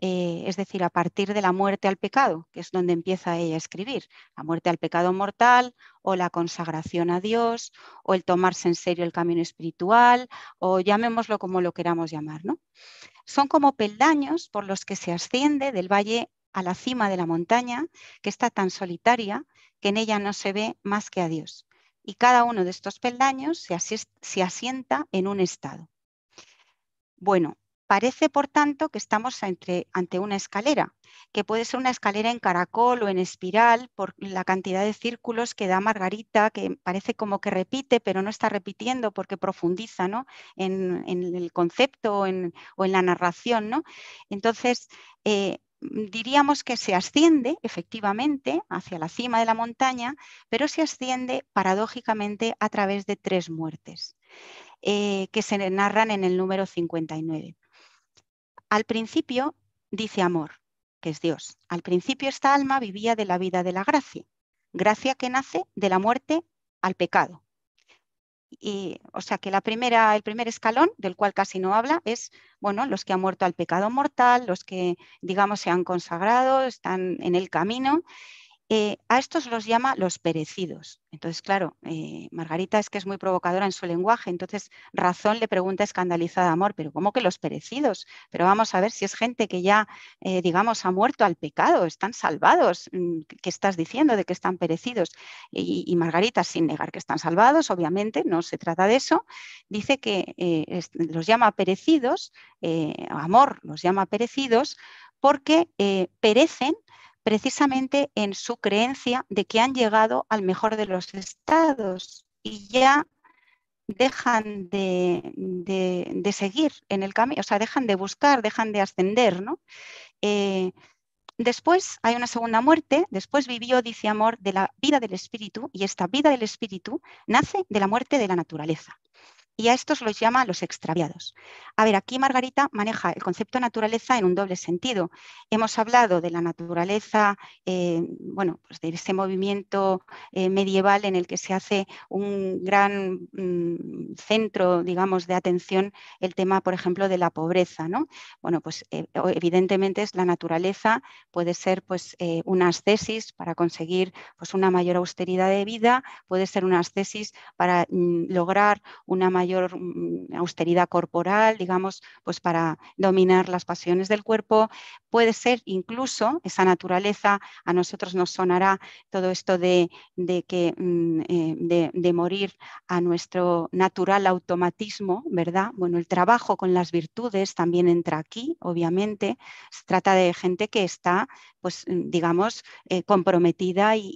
Eh, es decir, a partir de la muerte al pecado, que es donde empieza ella a escribir, la muerte al pecado mortal o la consagración a Dios o el tomarse en serio el camino espiritual o llamémoslo como lo queramos llamar. Son como peldaños por los que se asciende del valle a la cima de la montaña, que está tan solitaria que en ella no se ve más que a Dios y cada uno de estos peldaños se, se asienta en un estado. Bueno, Parece, por tanto, que estamos ante una escalera, que puede ser una escalera en caracol o en espiral por la cantidad de círculos que da Margarita, que parece como que repite, pero no está repitiendo porque profundiza en, el concepto o en, la narración. ¿no? Entonces, eh, Mm, diríamos que se asciende efectivamente hacia la cima de la montaña, pero se asciende paradójicamente a través de tres muertes eh, que se narran en el número 59. Al principio dice amor, que es Dios. Al principio esta alma vivía de la vida de la gracia, gracia que nace de la muerte al pecado. Y, o sea que la primera, el primer escalón, del cual casi no habla, es bueno, los que han muerto al pecado mortal, los que, digamos, se han consagrado, están en el camino, eh, a estos los llama los perecidos. Entonces, claro, eh, Margarita es que es muy provocadora en su lenguaje, entonces Razón le pregunta escandalizada a Amor, pero ¿cómo que los perecidos? Pero vamos a ver si es gente que ya, eh, digamos, ha muerto al pecado, están salvados, mm, ¿qué estás diciendo de que están perecidos? Y, Margarita, sin negar que están salvados, obviamente, no se trata de eso, dice que los llama perecidos, Amor los llama perecidos porque perecen precisamente en su creencia de que han llegado al mejor de los estados y ya dejan de, seguir en el camino, o sea, dejan de buscar, dejan de ascender, eh, Después hay una segunda muerte, después vivió, dice Amor, de la vida del espíritu y esta vida del espíritu nace de la muerte de la naturaleza y a estos los llama los extraviados. A ver, aquí Margarita maneja el concepto de naturaleza en un doble sentido. Hemos hablado de la naturaleza, eh, bueno, pues de ese movimiento eh, medieval en el que se hace un gran mm, centro, digamos, de atención el tema, por ejemplo, de la pobreza, ¿no? Bueno, pues eh, evidentemente es la naturaleza, puede ser pues una tesis para conseguir pues una mayor austeridad de vida, puede ser una tesis para mm, lograr una mayor mayor mm, austeridad corporal, digamos, pues para dominar las pasiones del cuerpo. Puede ser incluso esa naturaleza, a nosotros nos sonará todo esto de, de que, mm, eh, de, morir a nuestro natural automatismo, ¿verdad? Bueno, el trabajo con las virtudes también entra aquí, obviamente. Se trata de gente que está, pues, mm, digamos, eh, comprometida y,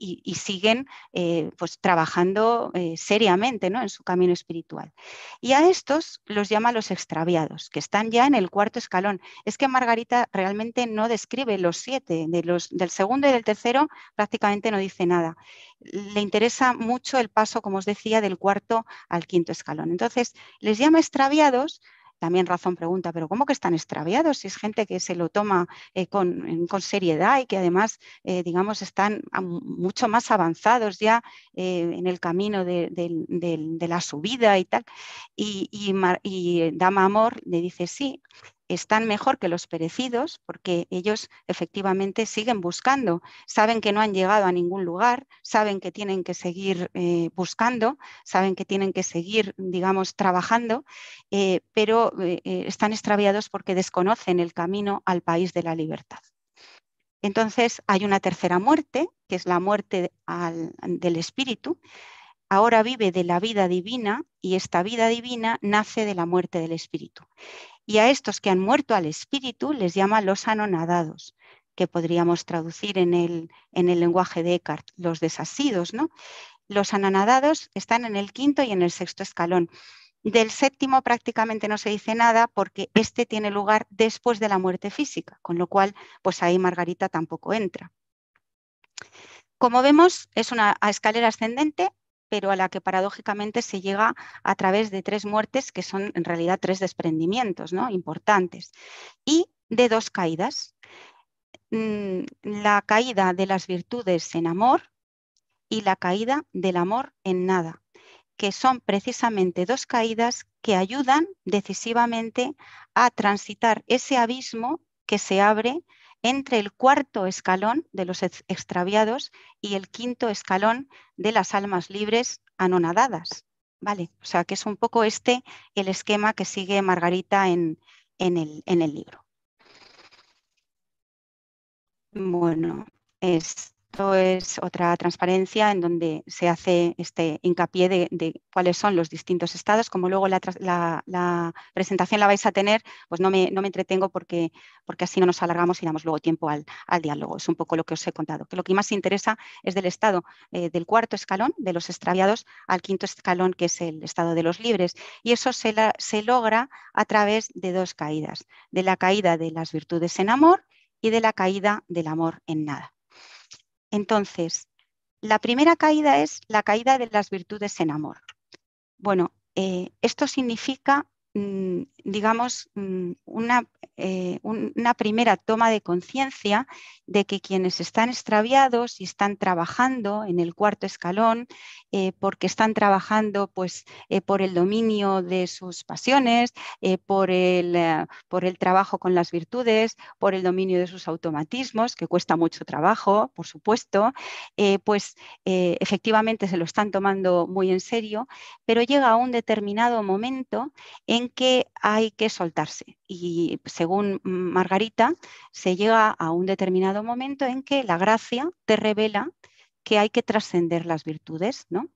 siguen eh, pues, trabajando seriamente ¿no? en su camino espiritual. Y a estos los llama los extraviados, que están ya en el cuarto escalón. Es que Margarita realmente no describe los siete, de los, del segundo y del tercero prácticamente no dice nada. Le interesa mucho el paso, como os decía, del cuarto al quinto escalón. Entonces, les llama extraviados también Razón pregunta, pero ¿cómo que están extraviados? Si es gente que se lo toma eh, con, seriedad y que además, eh, digamos, están mucho más avanzados ya eh, en el camino de, la subida y tal. Y, y, y Dama Amor le dice, sí, están mejor que los perecidos porque ellos efectivamente siguen buscando, saben que no han llegado a ningún lugar, saben que tienen que seguir eh, buscando, saben que tienen que seguir, digamos, trabajando, eh, pero eh, están extraviados porque desconocen el camino al país de la libertad. Entonces hay una tercera muerte, que es la muerte del espíritu. Ahora vive de la vida divina y esta vida divina nace de la muerte del espíritu y a estos que han muerto al espíritu les llama los anonadados, que podríamos traducir en el, en el lenguaje de Eckhart, los desasidos. ¿no? Los anonadados están en el quinto y en el sexto escalón. Del séptimo prácticamente no se dice nada porque este tiene lugar después de la muerte física, con lo cual pues ahí Margarita tampoco entra. Como vemos, es una escalera ascendente pero a la que paradójicamente se llega a través de tres muertes, que son en realidad tres desprendimientos ¿no? importantes, y de dos caídas. Mm, la caída de las virtudes en amor y la caída del amor en nada, que son precisamente dos caídas que ayudan decisivamente a transitar ese abismo que se abre entre el cuarto escalón de los extraviados y el quinto escalón de las almas libres anonadadas. ¿Vale? O sea que es un poco este el esquema que sigue Margarita en, el, en el libro. Bueno, es esto es otra transparencia en donde se hace este hincapié de, cuáles son los distintos estados. Como luego la, presentación la vais a tener, pues no me, entretengo porque, así no nos alargamos y damos luego tiempo al, diálogo. Es un poco lo que os he contado. Que lo que más interesa es del estado eh, del cuarto escalón de los extraviados al quinto escalón, que es el estado de los libres. Y eso se logra a través de dos caídas, de la caída de las virtudes en amor y de la caída del amor en nada. Entonces, la primera caída es la caída de las virtudes en amor. Bueno, eh, esto significa Mm, digamos, mm, una, eh, una, primera toma de conciencia de que quienes están extraviados y están trabajando en el cuarto escalón, eh, porque están trabajando pues, eh, por el dominio de sus pasiones, por el, por, el, trabajo con las virtudes, por el dominio de sus automatismos, que cuesta mucho trabajo, por supuesto, pues efectivamente se lo están tomando muy en serio, pero llega a un determinado momento en que hay que soltarse. Y según Margarita, se llega a un determinado momento en que la gracia te revela que hay que trascender las virtudes, ¿no?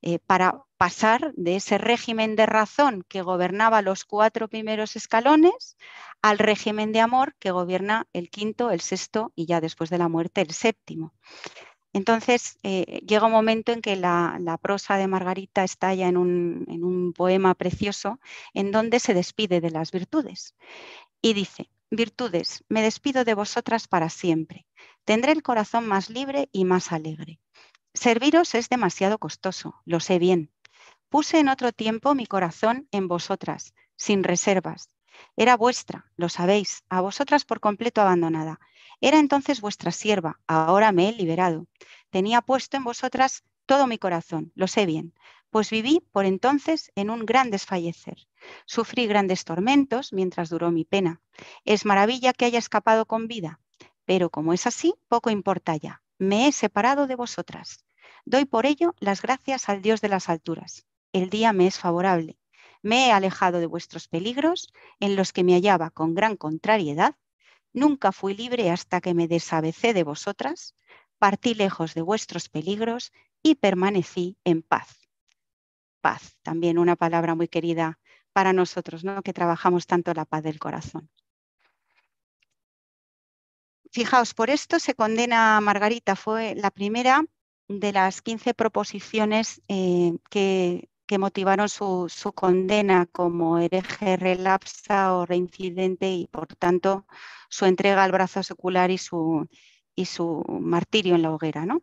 Eh, para pasar de ese régimen de razón que gobernaba los cuatro primeros escalones al régimen de amor que gobierna el quinto, el sexto y ya después de la muerte el séptimo. Entonces eh, llega un momento en que la, prosa de Margarita estalla en en un poema precioso en donde se despide de las virtudes y dice, virtudes, me despido de vosotras para siempre. Tendré el corazón más libre y más alegre. Serviros es demasiado costoso, lo sé bien. Puse en otro tiempo mi corazón en vosotras, sin reservas. Era vuestra, lo sabéis, a vosotras por completo abandonada era entonces vuestra sierva, ahora me he liberado. Tenía puesto en vosotras todo mi corazón, lo sé bien, pues viví por entonces en un gran desfallecer. Sufrí grandes tormentos mientras duró mi pena. Es maravilla que haya escapado con vida, pero como es así, poco importa ya. Me he separado de vosotras. Doy por ello las gracias al Dios de las alturas. El día me es favorable. Me he alejado de vuestros peligros, en los que me hallaba con gran contrariedad, Nunca fui libre hasta que me desabecé de vosotras, partí lejos de vuestros peligros y permanecí en paz. Paz, también una palabra muy querida para nosotros, ¿no? que trabajamos tanto la paz del corazón. Fijaos, por esto se condena a Margarita, fue la primera de las 15 proposiciones eh, que motivaron su, su condena como hereje relapsa o reincidente y, por tanto, su entrega al brazo secular y su, y su martirio en la hoguera. ¿no?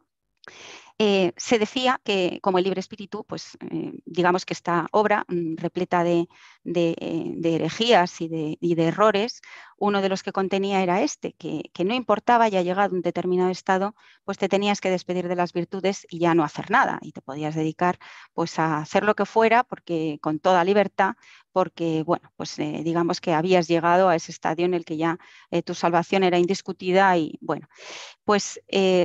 Eh, se decía que, como el libre espíritu, pues eh, digamos que esta obra mm, repleta de, eh, herejías y de, errores, uno de los que contenía era este, que, no importaba ya llegado a un determinado estado, pues te tenías que despedir de las virtudes y ya no hacer nada, y te podías dedicar pues a hacer lo que fuera, porque con toda libertad, porque bueno, pues digamos que habías llegado a ese estadio en el que ya tu salvación era indiscutida y bueno, pues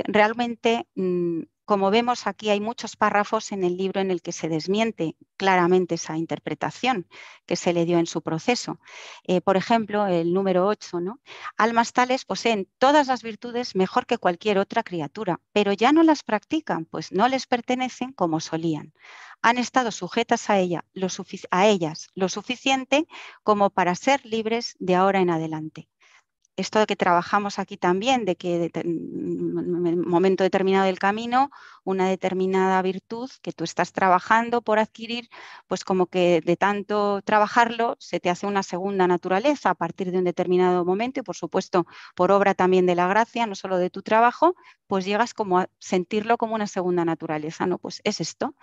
realmente... Mm, como vemos aquí hay muchos párrafos en el libro en el que se desmiente claramente esa interpretación que se le dio en su proceso. Eh, por ejemplo, el número 8, Almas tales poseen todas las virtudes mejor que cualquier otra criatura, pero ya no las practican, pues no les pertenecen como solían. Han estado sujetas a ellas lo suficiente como para ser libres de ahora en adelante esto de que trabajamos aquí también, de que mm, mm, en un momento determinado del camino, una determinada virtud que tú estás trabajando por adquirir, pues como que de tanto trabajarlo se te hace una segunda naturaleza a partir de un determinado momento y por supuesto por obra también de la gracia, no solo de tu trabajo, pues llegas como a sentirlo como una segunda naturaleza, ¿no? Pues es esto,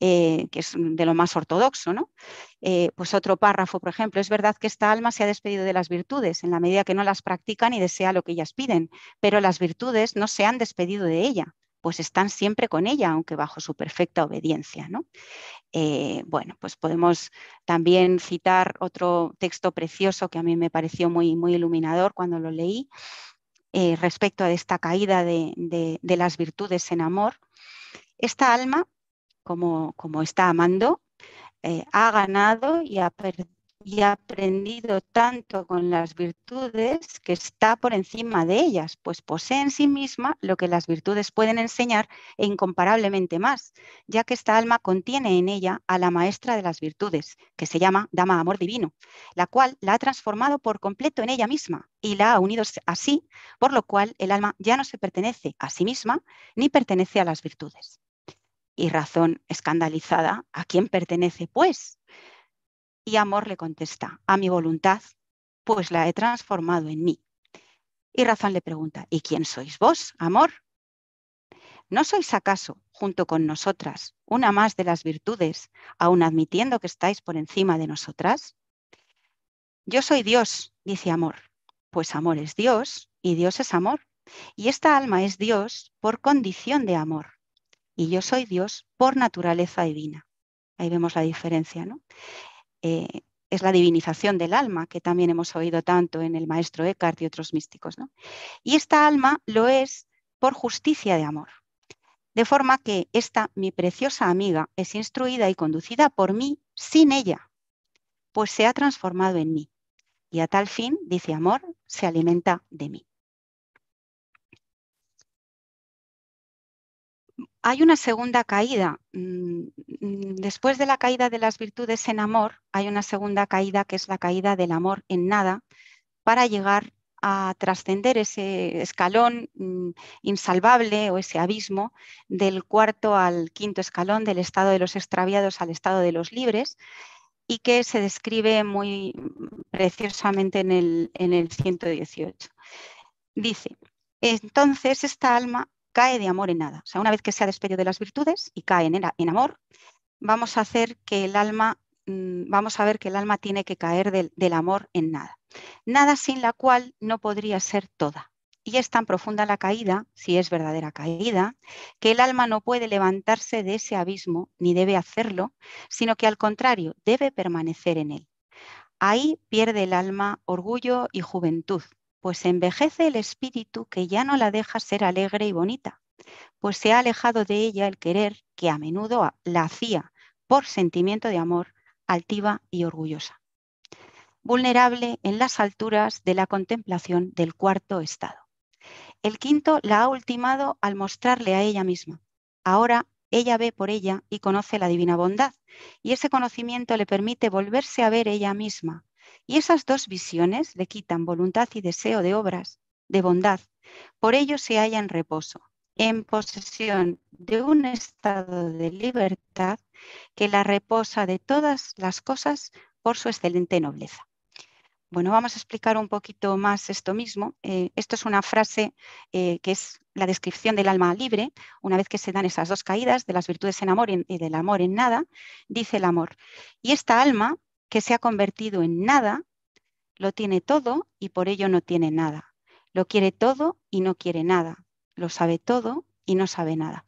eh, que es de lo más ortodoxo, ¿no? Eh, pues otro párrafo, por ejemplo, es verdad que esta alma se ha despedido de las virtudes en la medida que no las practican y desea lo que ellas piden, pero las virtudes no se han despedido de ella, pues están siempre con ella, aunque bajo su perfecta obediencia. Eh, bueno, pues podemos también citar otro texto precioso que a mí me pareció muy, muy iluminador cuando lo leí, eh, respecto a esta caída de, las virtudes en amor. Esta alma, como, como está amando, eh, ha ganado y y ha aprendido tanto con las virtudes que está por encima de ellas, pues posee en sí misma lo que las virtudes pueden enseñar e incomparablemente más, ya que esta alma contiene en ella a la maestra de las virtudes, que se llama Dama Amor Divino, la cual la ha transformado por completo en ella misma y la ha unido así, por lo cual el alma ya no se pertenece a sí misma ni pertenece a las virtudes. Y Razón, escandalizada, ¿a quién pertenece pues? Y Amor le contesta, a mi voluntad, pues la he transformado en mí. Y Razón le pregunta, ¿y quién sois vos, Amor? ¿No sois acaso, junto con nosotras, una más de las virtudes, aun admitiendo que estáis por encima de nosotras? Yo soy Dios, dice Amor, pues Amor es Dios y Dios es Amor. Y esta alma es Dios por condición de amor y yo soy Dios por naturaleza divina. Ahí vemos la diferencia, ¿no? Eh, es la divinización del alma, que también hemos oído tanto en el maestro Eckhart y otros místicos. ¿no? Y esta alma lo es por justicia de amor. De forma que esta, mi preciosa amiga, es instruida y conducida por mí sin ella, pues se ha transformado en mí. Y a tal fin, dice amor, se alimenta de mí. hay una segunda caída. Mm, mm, después de la caída de las virtudes en amor, hay una segunda caída que es la caída del amor en nada para llegar a trascender ese escalón mm, insalvable o ese abismo del cuarto al quinto escalón, del estado de los extraviados al estado de los libres, y que se describe muy preciosamente en el, en el 118. Dice, entonces esta alma cae de amor en nada. O sea, una vez que se ha despedido de las virtudes y cae en, amor, vamos a hacer que el alma, mm, vamos a ver que el alma tiene que caer del, del amor en nada. Nada sin la cual no podría ser toda. Y es tan profunda la caída, si es verdadera caída, que el alma no puede levantarse de ese abismo, ni debe hacerlo, sino que al contrario, debe permanecer en él. Ahí pierde el alma orgullo y juventud, pues envejece el espíritu que ya no la deja ser alegre y bonita, pues se ha alejado de ella el querer que a menudo la hacía por sentimiento de amor, altiva y orgullosa, vulnerable en las alturas de la contemplación del cuarto estado. El quinto la ha ultimado al mostrarle a ella misma. Ahora ella ve por ella y conoce la divina bondad, y ese conocimiento le permite volverse a ver ella misma, y esas dos visiones le quitan voluntad y deseo de obras, de bondad. Por ello se halla en reposo, en posesión de un estado de libertad que la reposa de todas las cosas por su excelente nobleza. Bueno, vamos a explicar un poquito más esto mismo. Eh, esto es una frase eh, que es la descripción del alma libre. Una vez que se dan esas dos caídas de las virtudes en amor y del amor en nada, dice el amor. Y esta alma que se ha convertido en nada, lo tiene todo y por ello no tiene nada. Lo quiere todo y no quiere nada. Lo sabe todo y no sabe nada.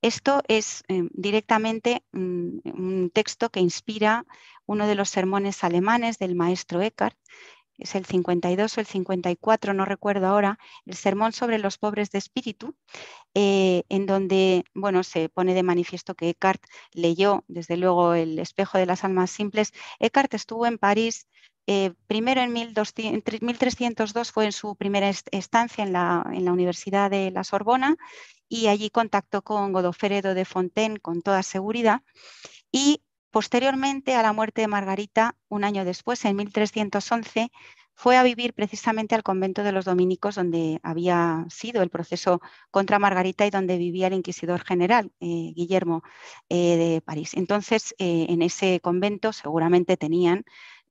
Esto es em, directamente mm, un texto que inspira uno de los sermones alemanes del maestro Eckhart, es el 52 o el 54, no recuerdo ahora, el sermón sobre los pobres de espíritu, eh, en donde bueno, se pone de manifiesto que Eckhart leyó, desde luego, El espejo de las almas simples. Eckhart estuvo en París eh, primero en 1302 fue en su primera estancia en la, en la, Universidad de la Sorbona y allí contactó con Godofredo de Fontaine con toda seguridad. Y posteriormente a la muerte de Margarita, un año después, en 1311, fue a vivir precisamente al convento de los dominicos donde había sido el proceso contra Margarita y donde vivía el inquisidor general eh, Guillermo eh, de París. Entonces, eh, en ese convento seguramente tenían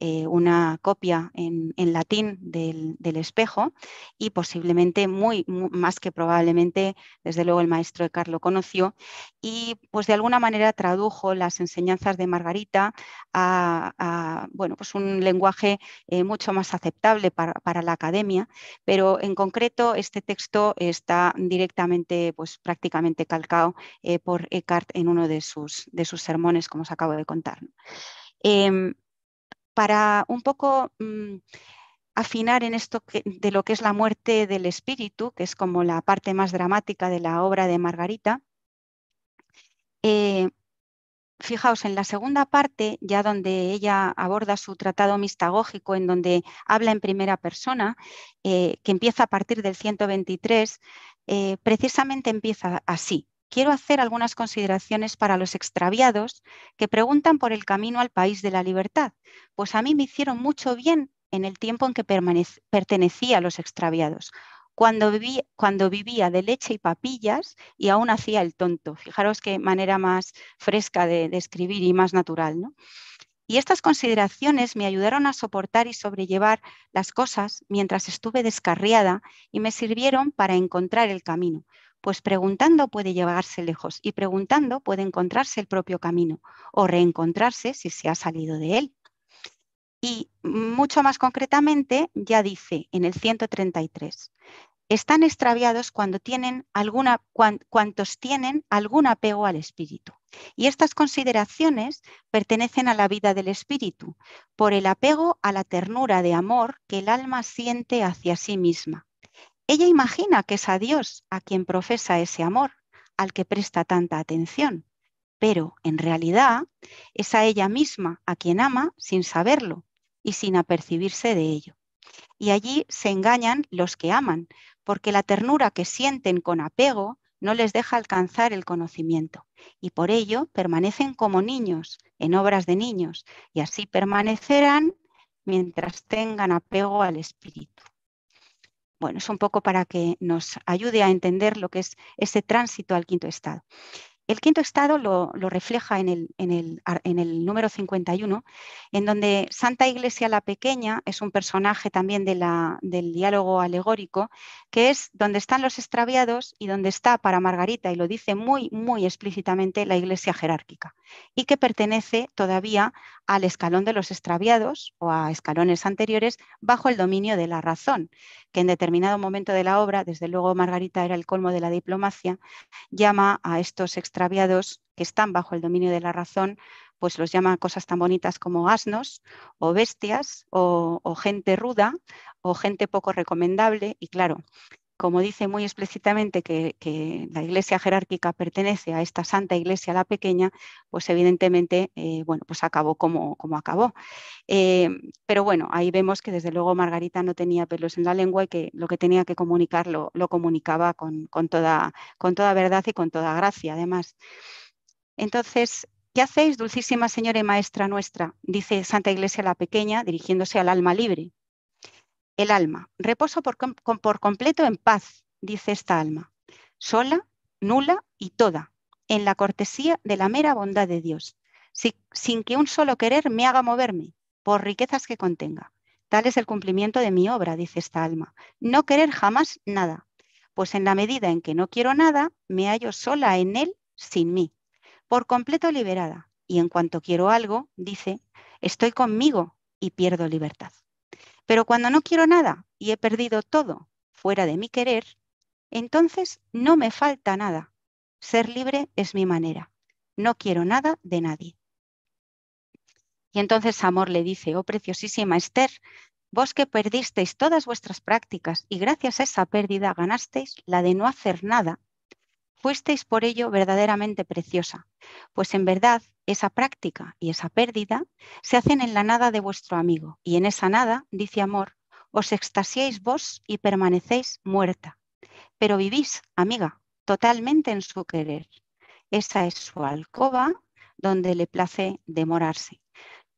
eh, una copia en, latín del, espejo y posiblemente, muy, más que probablemente, desde luego el maestro de lo conoció y pues de alguna manera tradujo las enseñanzas de Margarita a, bueno, pues un lenguaje eh, mucho más aceptable para, la academia, pero en concreto este texto está directamente, pues prácticamente calcado eh, por Eckhart en uno de sus, de sus sermones, como os acabo de contar. Em, para un poco mm, afinar en esto de lo que es la muerte del espíritu, que es como la parte más dramática de la obra de Margarita. Eh, fijaos, en la segunda parte, ya donde ella aborda su tratado mistagógico, en donde habla en primera persona, eh, que empieza a partir del 123, eh, precisamente empieza así, quiero hacer algunas consideraciones para los extraviados que preguntan por el camino al país de la libertad, pues a mí me hicieron mucho bien en el tiempo en que pertenecía a los extraviados, cuando, cuando vivía de leche y papillas y aún hacía el tonto. Fijaros qué manera más fresca de, escribir y más natural. Y estas consideraciones me ayudaron a soportar y sobrellevar las cosas mientras estuve descarriada y me sirvieron para encontrar el camino, pues preguntando puede llevarse lejos y preguntando puede encontrarse el propio camino o reencontrarse si se ha salido de él. Y mucho más concretamente, ya dice en el 133, están extraviados cuando tienen alguna, cuantos tienen algún apego al espíritu. Y estas consideraciones pertenecen a la vida del espíritu, por el apego a la ternura de amor que el alma siente hacia sí misma, ella imagina que es a Dios a quien profesa ese amor, al que presta tanta atención, pero en realidad es a ella misma a quien ama sin saberlo y sin apercibirse de ello. Y allí se engañan los que aman, porque la ternura que sienten con apego no les deja alcanzar el conocimiento y por ello permanecen como niños en obras de niños y así permanecerán mientras tengan apego al espíritu bueno, es un poco para que nos ayude a entender lo que es ese tránsito al quinto estado. El quinto estado lo, refleja en el, número 51, en donde Santa Iglesia la Pequeña es un personaje también del diálogo alegórico, que es donde están los extraviados y donde está para Margarita, y lo dice muy, muy explícitamente, la Iglesia jerárquica, y que pertenece todavía al escalón de los extraviados o a escalones anteriores bajo el dominio de la razón, que en determinado momento de la obra, desde luego Margarita era el colmo de la diplomacia, llama a estos extraviados que están bajo el dominio de la razón, pues los llama cosas tan bonitas como asnos o bestias o gente ruda o gente poco recomendable. Y claro, como dice muy explícitamente que, la iglesia jerárquica pertenece a esta santa iglesia la pequeña, pues evidentemente, eh, bueno, pues acabó como, acabó. Eh, pero bueno, ahí vemos que desde luego Margarita no tenía pelos en la lengua y que lo que tenía que comunicar lo, comunicaba con, toda, con toda verdad y con toda gracia, además. Entonces, ¿qué hacéis, dulcísima señora y maestra nuestra? Dice Santa Iglesia la Pequeña, dirigiéndose al alma libre, el alma reposo por, completo en paz, dice esta alma, sola, nula y toda, en la cortesía de la mera bondad de Dios, sin que un solo querer me haga moverme, por riquezas que contenga. Tal es el cumplimiento de mi obra, dice esta alma. No querer jamás nada, pues en la medida en que no quiero nada, me hallo sola en él sin mí, por completo liberada. Y en cuanto quiero algo, dice, estoy conmigo y pierdo libertad. Pero cuando no quiero nada y he perdido todo fuera de mi querer, entonces no me falta nada. Ser libre es mi manera. No quiero nada de nadie. Y entonces Amor le dice, oh preciosísima Esther, vos que perdisteis todas vuestras prácticas y gracias a esa pérdida ganasteis la de no hacer nada fuisteis por ello verdaderamente preciosa, pues en verdad esa práctica y esa pérdida se hacen en la nada de vuestro amigo, y en esa nada, dice amor, os extasiéis vos y permanecéis muerta. Pero vivís, amiga, totalmente en su querer. Esa es su alcoba donde le place demorarse.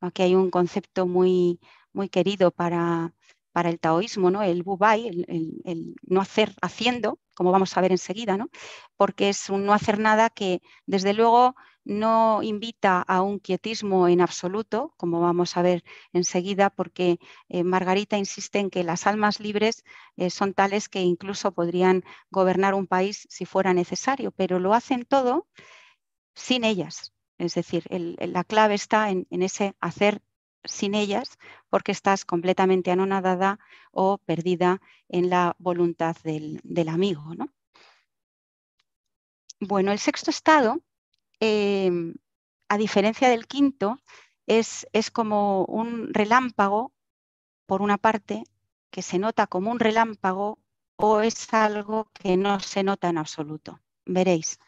Aquí hay un concepto muy, muy querido para para el taoísmo, ¿no? el bubai, el, el, no hacer haciendo, como vamos a ver enseguida, ¿no? porque es un no hacer nada que desde luego no invita a un quietismo en absoluto, como vamos a ver enseguida, porque eh, Margarita insiste en que las almas libres eh, son tales que incluso podrían gobernar un país si fuera necesario, pero lo hacen todo sin ellas. Es decir, la clave está en, en ese hacer sin ellas porque estás completamente anonadada o perdida en la voluntad del, amigo. Bueno, el sexto estado, em, a diferencia del quinto, es, es como un relámpago, por una parte, que se nota como un relámpago o es algo que no se nota en absoluto. Veréis.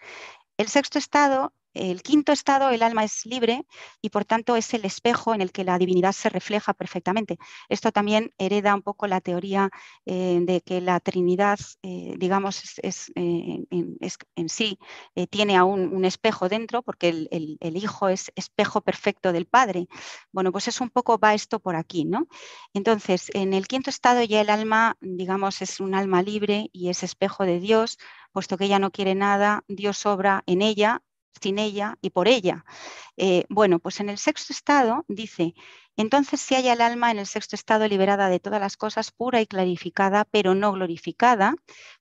El sexto estado el quinto estado, el alma es libre y por tanto es el espejo en el que la divinidad se refleja perfectamente. Esto también hereda un poco la teoría eh, de que la Trinidad, eh, digamos, eh, es, en, sí tiene aún un espejo dentro porque el, el, Hijo es espejo perfecto del Padre. Bueno, pues es un poco, va esto por aquí, ¿no? Entonces, en el quinto estado ya el alma, digamos, es un alma libre y es espejo de Dios, puesto que ella no quiere nada, Dios obra en ella sin ella y por ella. Eh, bueno, pues en el sexto estado dice, entonces si hay el alma en el sexto estado liberada de todas las cosas, pura y clarificada, pero no glorificada,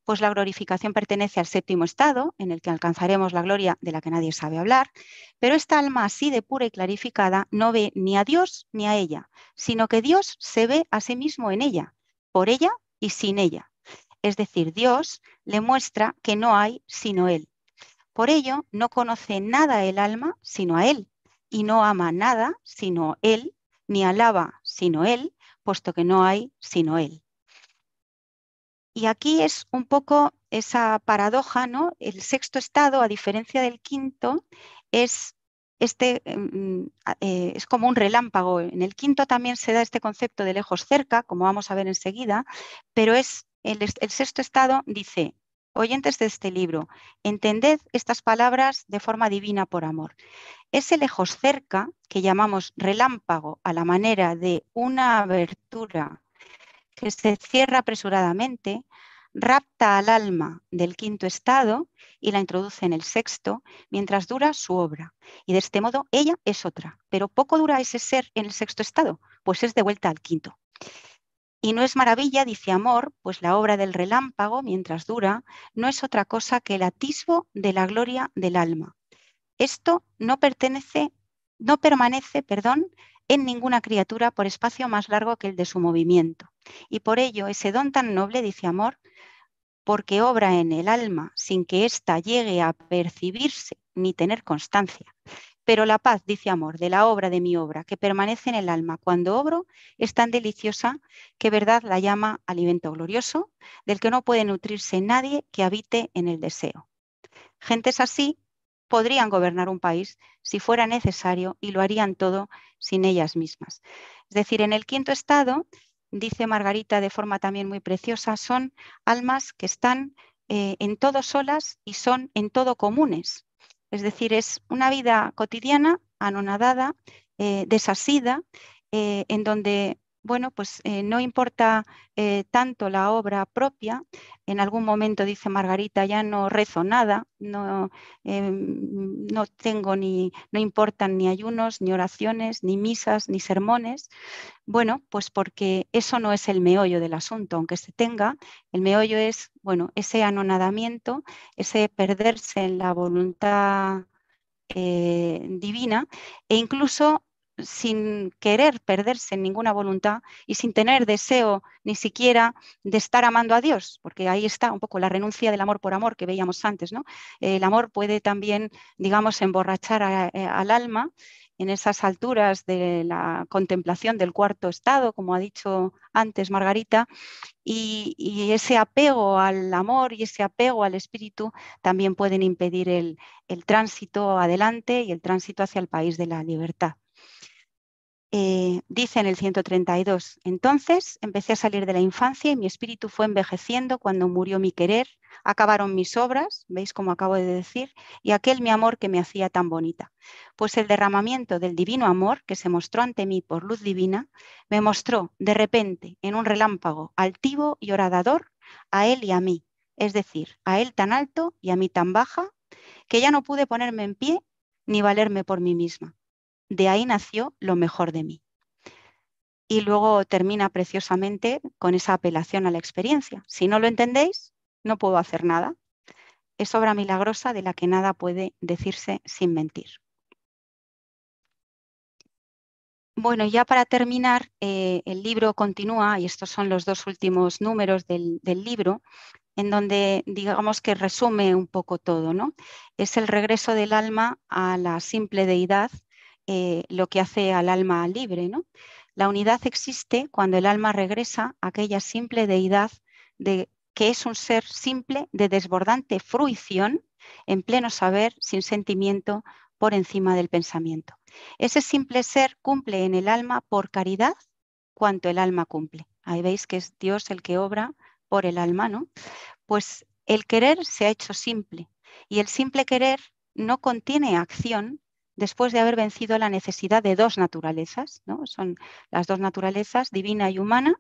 pues la glorificación pertenece al séptimo estado, en el que alcanzaremos la gloria de la que nadie sabe hablar, pero esta alma así de pura y clarificada no ve ni a Dios ni a ella, sino que Dios se ve a sí mismo en ella, por ella y sin ella. Es decir, Dios le muestra que no hay sino Él por ello, no conoce nada el alma sino a Él, y no ama nada sino Él, ni alaba sino Él, puesto que no hay sino Él. Y aquí es un poco esa paradoja, ¿no? El sexto estado, a diferencia del quinto, es, este, mm, eh, es como un relámpago. En el quinto también se da este concepto de lejos cerca, como vamos a ver enseguida, pero es el sexto estado dice, oyentes de este libro, entended estas palabras de forma divina por amor. Ese lejos cerca, que llamamos relámpago a la manera de una abertura que se cierra apresuradamente, rapta al alma del quinto estado y la introduce en el sexto mientras dura su obra. Y de este modo ella es otra, pero poco dura ese ser en el sexto estado, pues es de vuelta al quinto. Y no es maravilla, dice Amor, pues la obra del relámpago, mientras dura, no es otra cosa que el atisbo de la gloria del alma. Esto no pertenece, no permanece, perdón, en ninguna criatura por espacio más largo que el de su movimiento. Y por ello, ese don tan noble, dice Amor, porque obra en el alma sin que ésta llegue a percibirse ni tener constancia. Pero la paz, dice Amor, de la obra de mi obra, que permanece en el alma cuando obro, es tan deliciosa que verdad la llama alimento glorioso, del que no puede nutrirse nadie que habite en el deseo. Gentes así podrían gobernar un país si fuera necesario y lo harían todo sin ellas mismas. Es decir, en el quinto estado, dice Margarita de forma también muy preciosa, son almas que están eh, en todo solas y son en todo comunes. Es decir, es una vida cotidiana, anonadada, eh, desasida, eh, en donde bueno, pues eh, no importa eh, tanto la obra propia, en algún momento dice Margarita, ya no rezo nada, no, em, no tengo ni, no importan ni ayunos, ni oraciones, ni misas, ni sermones. Bueno, pues porque eso no es el meollo del asunto, aunque se tenga, el meollo es, bueno, ese anonadamiento, ese perderse en la voluntad eh, divina e incluso sin querer perderse en ninguna voluntad y sin tener deseo ni siquiera de estar amando a Dios, porque ahí está un poco la renuncia del amor por amor que veíamos antes. ¿no? El amor puede también, digamos, emborrachar eh, al alma en esas alturas de la contemplación del cuarto estado, como ha dicho antes Margarita, y, ese apego al amor y ese apego al espíritu también pueden impedir el tránsito adelante y el tránsito hacia el país de la libertad. Eh, dice en el 132, entonces empecé a salir de la infancia y mi espíritu fue envejeciendo cuando murió mi querer, acabaron mis obras, veis como acabo de decir, y aquel mi amor que me hacía tan bonita. Pues el derramamiento del divino amor que se mostró ante mí por luz divina, me mostró de repente, en un relámpago altivo y horadador, a él y a mí, es decir, a él tan alto y a mí tan baja, que ya no pude ponerme en pie ni valerme por mí misma de ahí nació lo mejor de mí. Y luego termina preciosamente con esa apelación a la experiencia. Si no lo entendéis, no puedo hacer nada. Es obra milagrosa de la que nada puede decirse sin mentir. Bueno, ya para terminar, eh, el libro continúa, y estos son los dos últimos números del, del libro, en donde digamos que resume un poco todo, ¿no? Es el regreso del alma a la simple deidad eh, lo que hace al alma libre. ¿no? La unidad existe cuando el alma regresa a aquella simple deidad de, que es un ser simple de desbordante fruición en pleno saber, sin sentimiento, por encima del pensamiento. Ese simple ser cumple en el alma por caridad cuanto el alma cumple. Ahí veis que es Dios el que obra por el alma, ¿no? Pues el querer se ha hecho simple y el simple querer no contiene acción después de haber vencido la necesidad de dos naturalezas, ¿no? Son las dos naturalezas, divina y humana,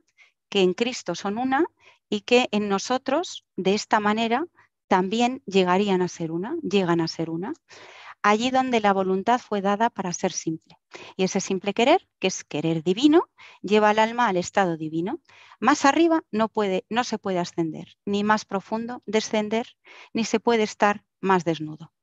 que en Cristo son una y que en nosotros, de esta manera, también llegarían a ser una, llegan a ser una, allí donde la voluntad fue dada para ser simple. Y ese simple querer, que es querer divino, lleva al alma al estado divino. Más arriba no, puede, no se puede ascender, ni más profundo descender, ni se puede estar más desnudo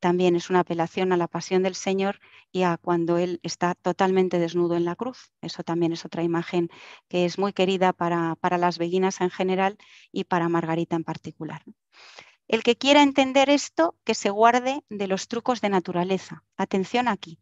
también es una apelación a la pasión del Señor y a cuando Él está totalmente desnudo en la cruz. Eso también es otra imagen que es muy querida para, para las bellinas en general y para Margarita en particular. El que quiera entender esto, que se guarde de los trucos de naturaleza. Atención aquí,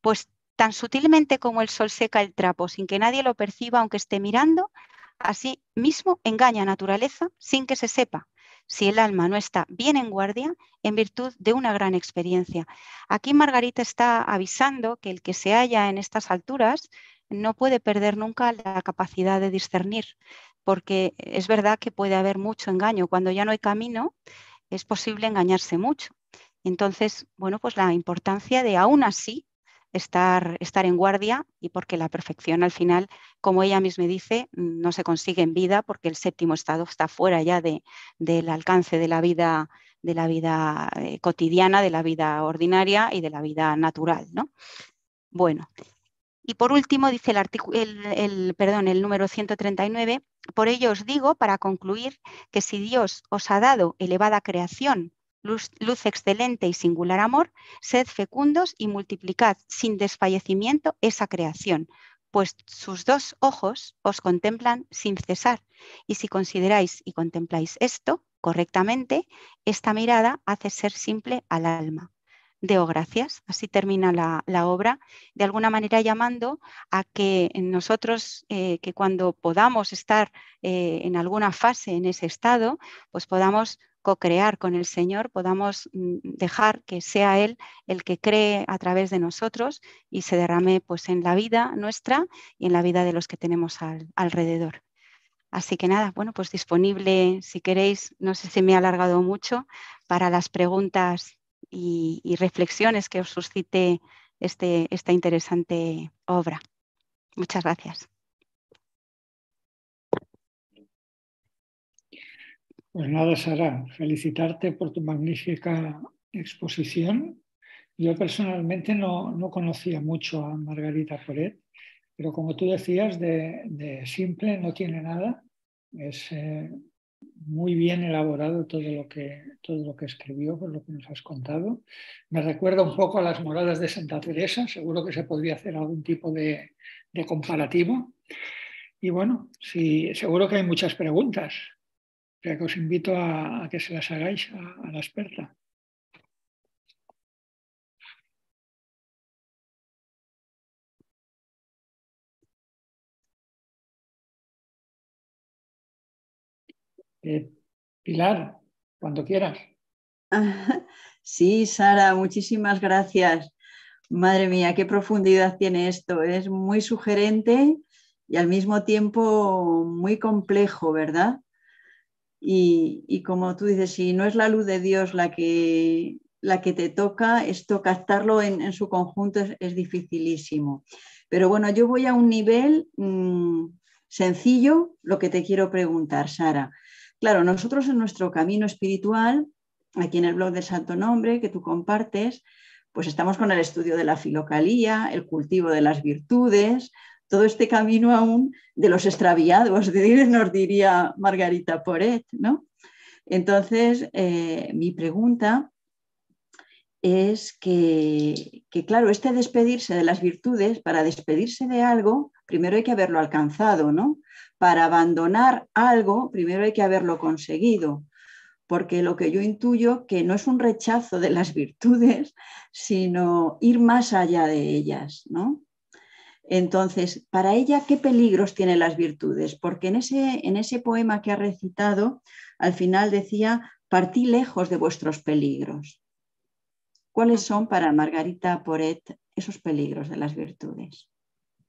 pues tan sutilmente como el sol seca el trapo sin que nadie lo perciba aunque esté mirando, así mismo engaña a naturaleza sin que se sepa si el alma no está bien en guardia en virtud de una gran experiencia. Aquí Margarita está avisando que el que se halla en estas alturas no puede perder nunca la capacidad de discernir, porque es verdad que puede haber mucho engaño. Cuando ya no hay camino, es posible engañarse mucho. Entonces, bueno, pues la importancia de aún así estar, estar en guardia y porque la perfección al final, como ella misma dice, no se consigue en vida porque el séptimo estado está fuera ya de, del alcance de la vida de la vida eh, cotidiana, de la vida ordinaria y de la vida natural. ¿no? Bueno, y por último, dice el, el, perdón, el número 139, por ello os digo, para concluir, que si Dios os ha dado elevada creación luz, excelente y singular amor, sed fecundos y multiplicad sin desfallecimiento esa creación, pues sus dos ojos os contemplan sin cesar. Y si consideráis y contempláis esto correctamente, esta mirada hace ser simple al alma. Deo gracias, así termina la, obra, de alguna manera llamando a que nosotros, eh, que cuando podamos estar eh, en alguna fase, en ese estado, pues podamos co-crear con el Señor, podamos mm, dejar que sea Él el que cree a través de nosotros y se derrame pues, en la vida nuestra y en la vida de los que tenemos alrededor. Así que nada, bueno, pues disponible si queréis, no sé si me he alargado mucho, para las preguntas y, y reflexiones que os suscite este, esta interesante obra. Muchas gracias. Pues nada, Sara, felicitarte por tu magnífica exposición. Yo personalmente no, conocía mucho a Margarita Poret, pero como tú decías, de, simple no tiene nada. Es eh, muy bien elaborado todo lo, que, todo lo que escribió, por lo que nos has contado. Me recuerda un poco a las moradas de Santa Teresa, seguro que se podría hacer algún tipo de, de comparativo. Y bueno, sí, seguro que hay muchas preguntas os invito a, que se las hagáis a, la experta. Eh, Pilar, cuando quieras. Sí, Sara, muchísimas gracias. Madre mía, qué profundidad tiene esto. Es muy sugerente y al mismo tiempo muy complejo, ¿verdad? Y, como tú dices, si no es la luz de Dios la que, la que te toca, esto captarlo en, en su conjunto es, dificilísimo. Pero bueno, yo voy a un nivel mm, sencillo, lo que te quiero preguntar, Sara. Claro, nosotros en nuestro camino espiritual, aquí en el blog de Santo Nombre que tú compartes, pues estamos con el estudio de la filocalía, el cultivo de las virtudes, todo este camino aún de los extraviados, nos diría Margarita Poret, ¿no? Entonces, eh, mi pregunta es que, que, claro, este despedirse de las virtudes, para despedirse de algo, primero hay que haberlo alcanzado, ¿no? Para abandonar algo, primero hay que haberlo conseguido, porque lo que yo intuyo que no es un rechazo de las virtudes, sino ir más allá de ellas, ¿no? Entonces, para ella, ¿qué peligros tienen las virtudes? Porque en ese, poema que ha recitado, al final decía, partí lejos de vuestros peligros. ¿Cuáles ah. son para Margarita Poret esos peligros de las virtudes?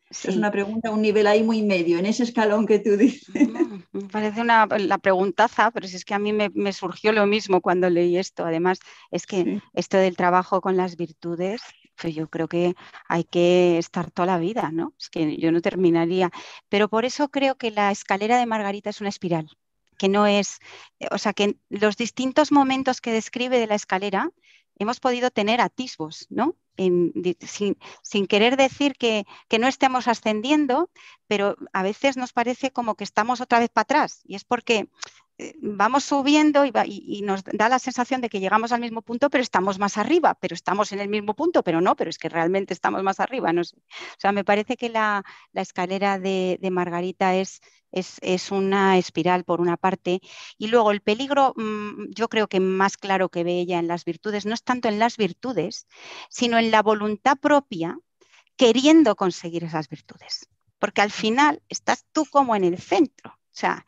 Es una pregunta, un nivel ahí muy medio, en ese escalón que tú dices. Mm, me parece una la preguntaza, pero si es que a mí me, surgió lo mismo cuando leí esto. Además, es que esto del trabajo con las virtudes pues yo creo que hay que estar toda la vida, ¿no? Es que yo no terminaría. Pero por eso creo que la escalera de Margarita es una espiral, que no es, eh, o sea, que los distintos momentos que describe de la escalera hemos podido tener atisbos, ¿no? sin, querer decir que, no estemos ascendiendo, pero a veces nos parece como que estamos otra vez para atrás. Y es porque eh, vamos subiendo y, nos da la sensación de que llegamos al mismo punto, pero estamos más arriba, pero estamos en el mismo punto, pero no, pero es que realmente estamos más arriba. O sea, me parece que la, escalera de, Margarita es, es, es, una espiral por una parte. Y luego el peligro, mm, yo creo que más claro que ve ella en las virtudes, no es tanto en las virtudes, sino en la voluntad propia queriendo conseguir esas virtudes. Porque al final estás tú como en el centro o sea,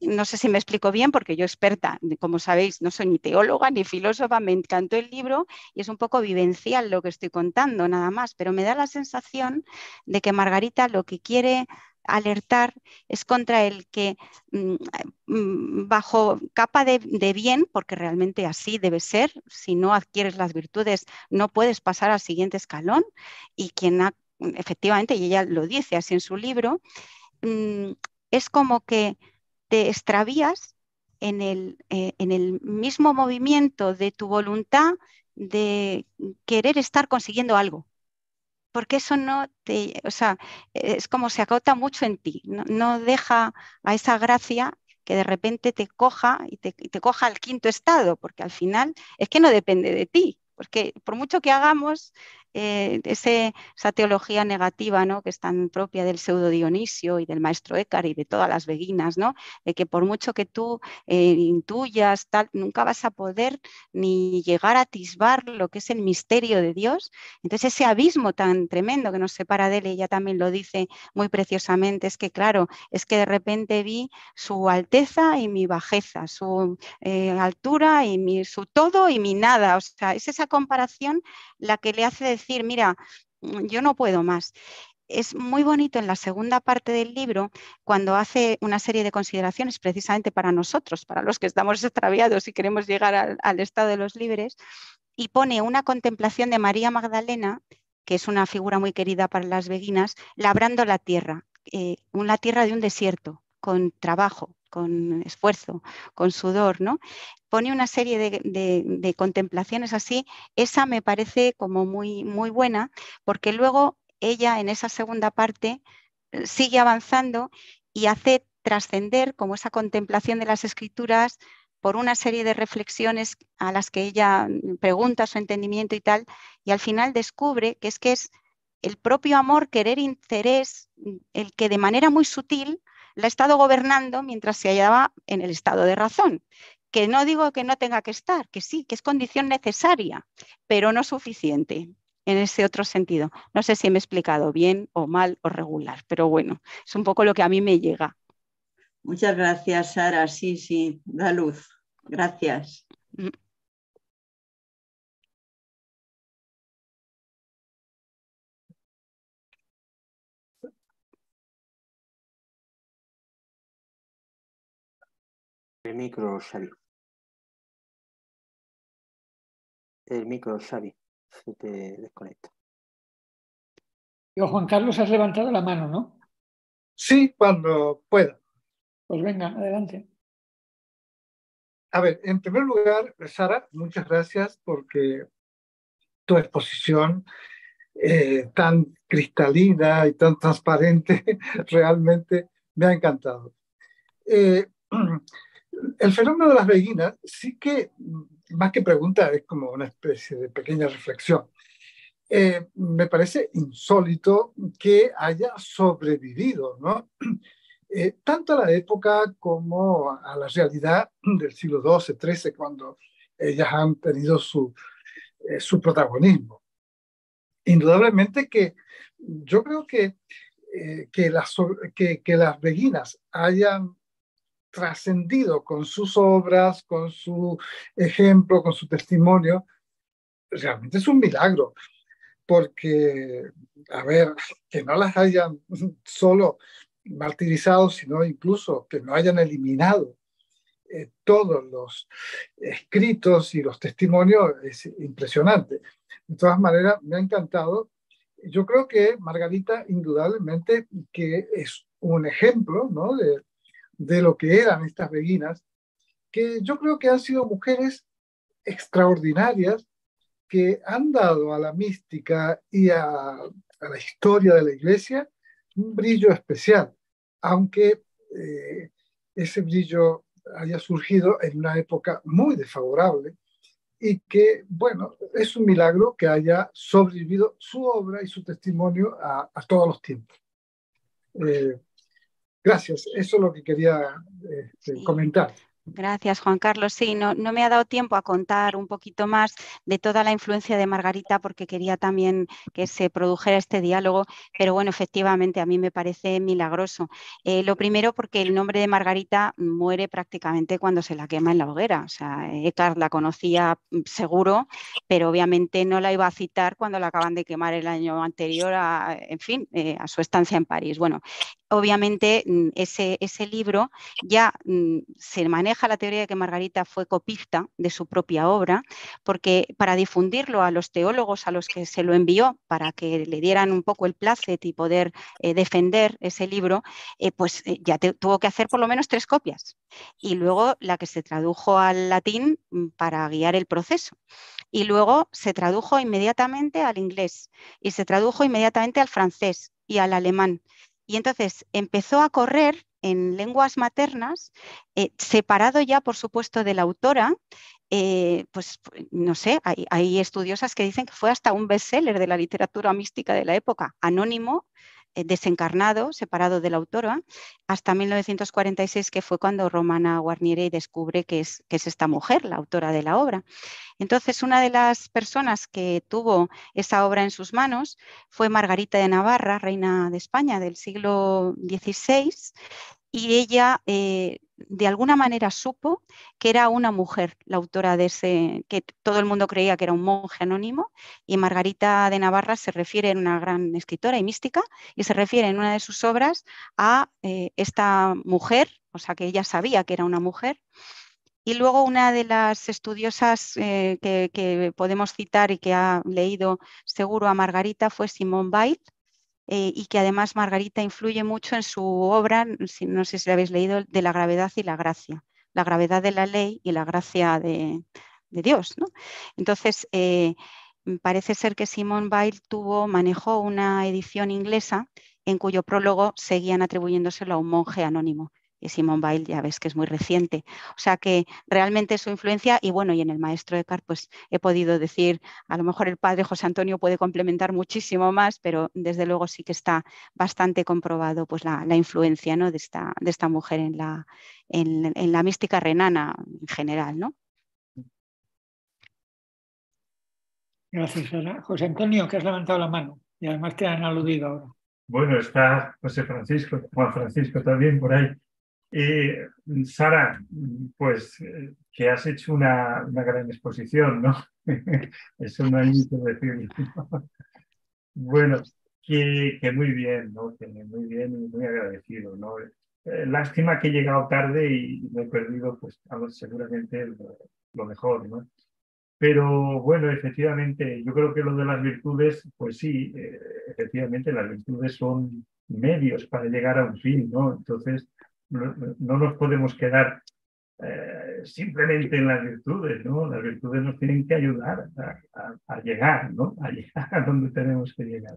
no sé si me explico bien porque yo experta, como sabéis, no soy ni teóloga ni filósofa, me encantó el libro y es un poco vivencial lo que estoy contando nada más, pero me da la sensación de que Margarita lo que quiere alertar es contra el que mm, mm, bajo capa de, bien, porque realmente así debe ser, si no adquieres las virtudes no puedes pasar al siguiente escalón y quien efectivamente, y ella lo dice así en su libro, Mm, es como que te extravías eh, en el, mismo movimiento de tu voluntad de querer estar consiguiendo algo. Porque eso no te, o sea, e-, es como se acota mucho en ti, no, deja a esa gracia que de repente te coja y te, coja al quinto estado, porque al final es que no depende de ti, porque por mucho que hagamos, eh, esa teología negativa que es tan propia del pseudo Dionisio y del maestro Écar y de todas las veguinas, de que por mucho que tú eh, intuyas, nunca vas a poder ni llegar a atisbar lo que es el misterio de Dios. Entonces ese abismo tan tremendo que nos separa de él, ella también lo dice muy preciosamente, es que claro, es que de repente vi su alteza y mi bajeza, su eh, altura y mi, su todo y mi nada. O sea, es esa comparación la que le hace decir, mira, mm, yo no puedo más. Es muy bonito en la segunda parte del libro cuando hace una serie de consideraciones precisamente para nosotros, para los que estamos extraviados y queremos llegar al, estado de los libres, y pone una contemplación de María Magdalena, que es una figura muy querida para las beguinas, labrando la tierra, eh, una tierra de un desierto, con trabajo, con esfuerzo, con sudor, ¿no? Pone una serie de, contemplaciones así. Esa me parece como muy, muy buena, porque luego ella en esa segunda parte eh, sigue avanzando y hace trascender como esa contemplación de las escrituras por una serie de reflexiones a las que ella mm, pregunta su entendimiento y tal, y al final descubre que es que es el propio amor, querer, interés, mm, el que de manera muy sutil la ha estado gobernando mientras se hallaba en el estado de razón. Que no digo que no tenga que estar, que sí, que es condición necesaria, pero no suficiente en ese otro sentido. No sé si me he explicado bien o mal o regular, pero bueno, es un poco lo que a mí me llega. Muchas gracias, Sara. Sí, sí, da luz. Gracias. Mm. El micro, Xavi. El micro, Xavi. Se te desconecta. Juan Carlos, has levantado la mano, ¿no? Sí, cuando pueda. Pues venga, adelante. A ver, en primer lugar, Sara, muchas gracias porque tu exposición eh, tan cristalina y tan transparente realmente me ha encantado. Eh, el fenómeno de las beguinas sí que, más que pregunta, es como una especie de pequeña reflexión. Eh, me parece insólito que haya sobrevivido, ¿no? Eh, tanto a la época como a la realidad del siglo XII, XIII, cuando ellas han tenido eh, su, protagonismo. Indudablemente que yo creo que, que, las, que, que las beguinas hayan trascendido con sus obras, con su ejemplo, con su testimonio, realmente es un milagro, porque, a ver, que no las hayan solo martirizado, sino incluso que no hayan eliminado eh, todos los escritos y los testimonios, es impresionante. De todas maneras, me ha encantado. Yo creo que Margarita, indudablemente, que es un ejemplo ¿no? de, de lo que eran estas beguinas, que yo creo que han sido mujeres extraordinarias que han dado a la mística y a, la historia de la iglesia un brillo especial, aunque eh, ese brillo haya surgido en una época muy desfavorable y que, bueno, es un milagro que haya sobrevivido su obra y su testimonio a, todos los tiempos. Eh, Gracias, eso es lo que quería este, comentar. Gracias, Juan Carlos. Sí, no, me ha dado tiempo a contar un poquito más de toda la influencia de Margarita porque quería también que se produjera este diálogo, pero bueno, efectivamente a mí me parece milagroso. Eh, lo primero porque el nombre de Margarita muere prácticamente cuando se la quema en la hoguera. O sea, Eckhart la conocía seguro, pero obviamente no la iba a citar cuando la acaban de quemar el año anterior, a, en fin, eh, a su estancia en París. Bueno, obviamente mm, ese, ese libro ya mm, se maneja la teoría de que Margarita fue copista de su propia obra, porque para difundirlo a los teólogos a los que se lo envió, para que le dieran un poco el placet y poder eh, defender ese libro, eh, pues eh, ya tuvo que hacer por lo menos tres copias. Y luego la que se tradujo al latín mm, para guiar el proceso. Y luego se tradujo inmediatamente al inglés y se tradujo inmediatamente al francés y al alemán. Y entonces empezó a correr en lenguas maternas, eh, separado ya, por supuesto, de la autora, eh, pues no sé, hay, hay, estudiosas que dicen que fue hasta un bestseller de la literatura mística de la época, anónimo, eh, desencarnado, separado de la autora, hasta 1946, que fue cuando Romana Guarnieri descubre que es, es esta mujer, la autora de la obra. Entonces, una de las personas que tuvo esa obra en sus manos fue Margarita de Navarra, reina de España del siglo XVI, y ella eh, de alguna manera supo que era una mujer la autora de ese, que todo el mundo creía que era un monje anónimo, y Margarita de Navarra se refiere, en una gran escritora y mística, y se refiere en una de sus obras a eh, esta mujer, o sea que ella sabía que era una mujer. Y luego una de las estudiosas eh, que, podemos citar y que ha leído seguro a Margarita fue Simone Bail, eh, y que además Margarita influye mucho en su obra, no sé si la habéis leído, de la gravedad y la gracia, la gravedad de la ley y la gracia de, Dios. Entonces, eh, mm, parece ser que Simone Bail tuvo, manejó una edición inglesa en cuyo prólogo seguían atribuyéndoselo a un monje anónimo y Simone Weil ya ves que es muy reciente. O sea que realmente su influencia y bueno, y en el maestro Eckhart pues he podido decir, a lo mejor el padre José Antonio puede complementar muchísimo más, pero desde luego sí que está bastante comprobado pues la, influencia ¿no? de, esta, de esta mujer en la, en, la mística renana en general, ¿no? Gracias, José Antonio, que has levantado la mano y además te han aludido ahora. Bueno, está José Francisco, Juan Francisco también por ahí. Eh, Sara, pues eh, que has hecho una, una gran exposición, ¿no? Eso no hay decir. bueno, que, muy bien, ¿no? muy bien y muy agradecido, ¿no? Eh, lástima que he llegado tarde y, me he perdido, pues, seguramente lo, lo, mejor, ¿no? Pero bueno, efectivamente, yo creo que lo de las virtudes, pues sí, eh, efectivamente, las virtudes son medios para llegar a un fin, ¿no? Entonces, no, nos podemos quedar eh, simplemente en las virtudes, ¿no? Las virtudes nos tienen que ayudar a, llegar, ¿no? A llegar a donde tenemos que llegar.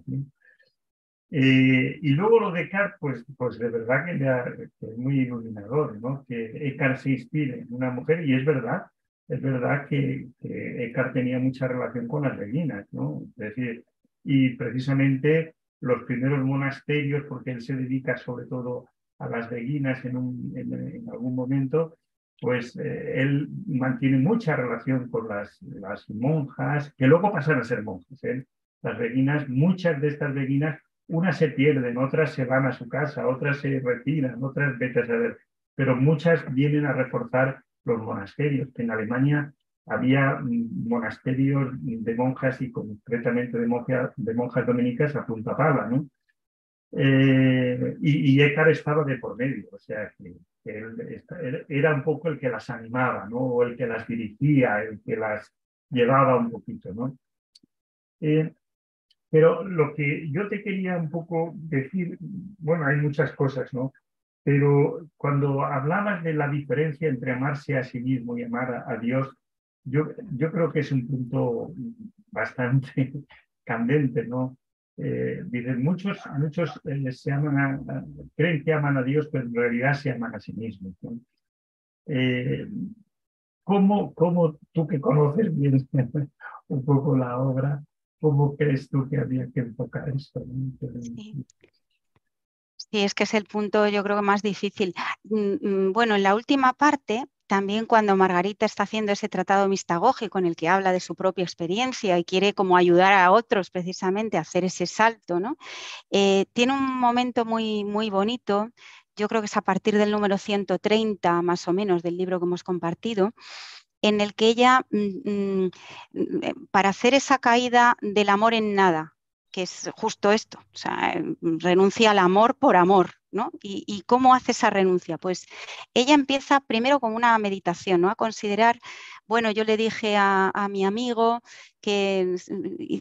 Eh, y luego lo de Eckhart, pues, pues de verdad que, es muy iluminador, ¿no? Que Eckhart se inspire en una mujer y es verdad, es verdad que, Eckhart tenía mucha relación con las reginas, ¿no? Es decir, y precisamente los primeros monasterios, porque él se dedica sobre todo a las reginas en, un, en, algún momento, pues eh, él mantiene mucha relación con las, las, monjas, que luego pasan a ser monjas. ¿eh? Las reginas muchas de estas reginas unas se pierden, otras se van a su casa, otras se retiran, otras vete a ver pero muchas vienen a reforzar los monasterios, en Alemania había mm, monasterios de monjas y concretamente de, monja, de monjas dominicas a punta pala, ¿no? Eh, y, y Écar estaba de por medio, o sea, que, él, era un poco el que las animaba, ¿no? O el que las dirigía, el que las llevaba un poquito, ¿no? Eh, pero lo que yo te quería un poco decir, bueno, hay muchas cosas, ¿no? Pero cuando hablabas de la diferencia entre amarse a sí mismo y amar a, a Dios, yo, yo creo que es un punto bastante candente, ¿no? Eh, dicen muchos, muchos eh, creen que aman a Dios, pero en realidad se aman a sí mismos. Eh, ¿cómo, tú que conoces bien un poco la obra, cómo crees tú que había que enfocar esto? Sí. sí, es que es el punto yo creo que más difícil. Mm, mm, bueno, en la última parte también cuando Margarita está haciendo ese tratado mistagógico en el que habla de su propia experiencia y quiere como ayudar a otros precisamente a hacer ese salto, ¿no? Eh, tiene un momento muy, muy bonito, yo creo que es a partir del número 130 más o menos del libro que hemos compartido, en el que ella, mm, mm, eh, para hacer esa caída del amor en nada, que es justo esto, eh, renuncia al amor por amor, ¿Y, cómo hace esa renuncia? Pues ella empieza primero con una meditación, ¿no? A considerar, bueno, yo le dije a, mi amigo que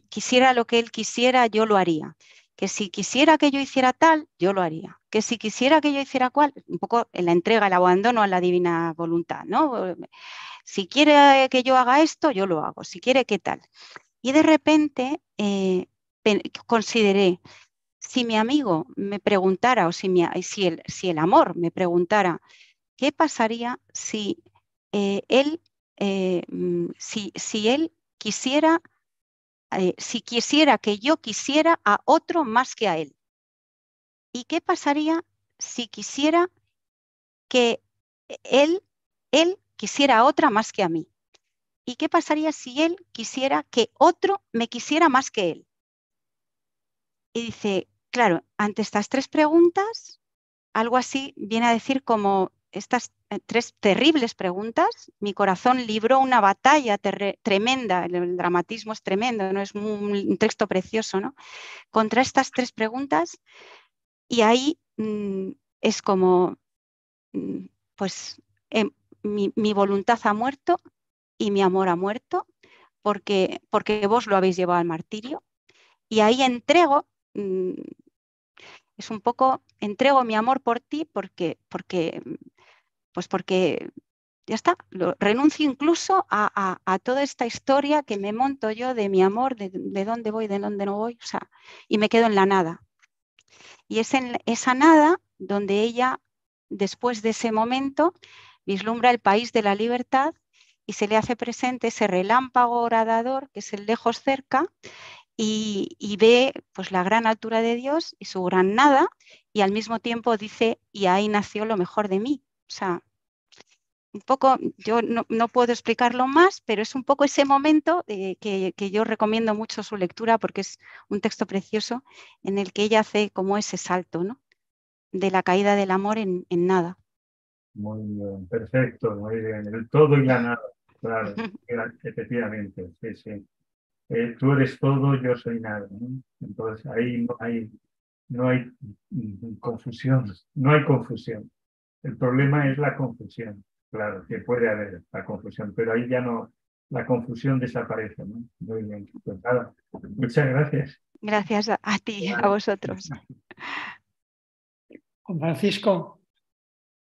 quisiera lo que él quisiera, yo lo haría que si quisiera que yo hiciera tal, yo lo haría, que si quisiera que yo hiciera cual, un poco en la entrega, el abandono a la divina voluntad, ¿no? Si quiere que yo haga esto, yo lo hago, si quiere que tal. Y de repente eh, consideré, si mi amigo me preguntara o si, si, el, si el, amor me preguntara, ¿qué pasaría si eh, él, eh, mm, si, él quisiera, eh, si quisiera que yo quisiera a otro más que a él? ¿Y qué pasaría si quisiera que él, él quisiera a otra más que a mí? ¿Y qué pasaría si él quisiera que otro me quisiera más que él? Y dice, claro, ante estas tres preguntas, algo así viene a decir como estas eh, tres terribles preguntas, mi corazón libró una batalla tremenda, el dramatismo es tremendo, ¿no? es un, texto precioso, ¿no? contra estas tres preguntas y ahí mm, es como, mm, pues em, mi, mi, voluntad ha muerto y mi amor ha muerto porque, porque vos lo habéis llevado al martirio y ahí entrego Mm, es un poco, entrego mi amor por ti porque, porque mm, pues porque ya está, renuncio incluso a, toda esta historia que me monto yo de mi amor, de, dónde voy, de dónde no voy, sea, y me quedo en la nada. Y es en esa nada donde ella, después de ese momento, vislumbra el país de la libertad y se le hace presente ese relámpago horadador, que es el lejos cerca, y, ve pues la gran altura de Dios y su gran nada y al mismo tiempo dice, y ahí nació lo mejor de mí. O sea, un poco, yo no, puedo explicarlo más, pero es un poco ese momento eh, que, yo recomiendo mucho su lectura porque es un texto precioso en el que ella hace como ese salto, ¿no? De la caída del amor en, en nada. Muy bien, perfecto, muy bien. El todo y la nada, claro, efectivamente, sí, sí. Eh, tú eres todo, yo soy nada. Entonces ahí no hay, no hay confusión, no hay confusión. El problema es la confusión, claro, que puede haber la confusión, pero ahí ya no, la confusión desaparece. ¿no? Muy bien, pues muchas gracias. Gracias a ti, a vosotros. Francisco.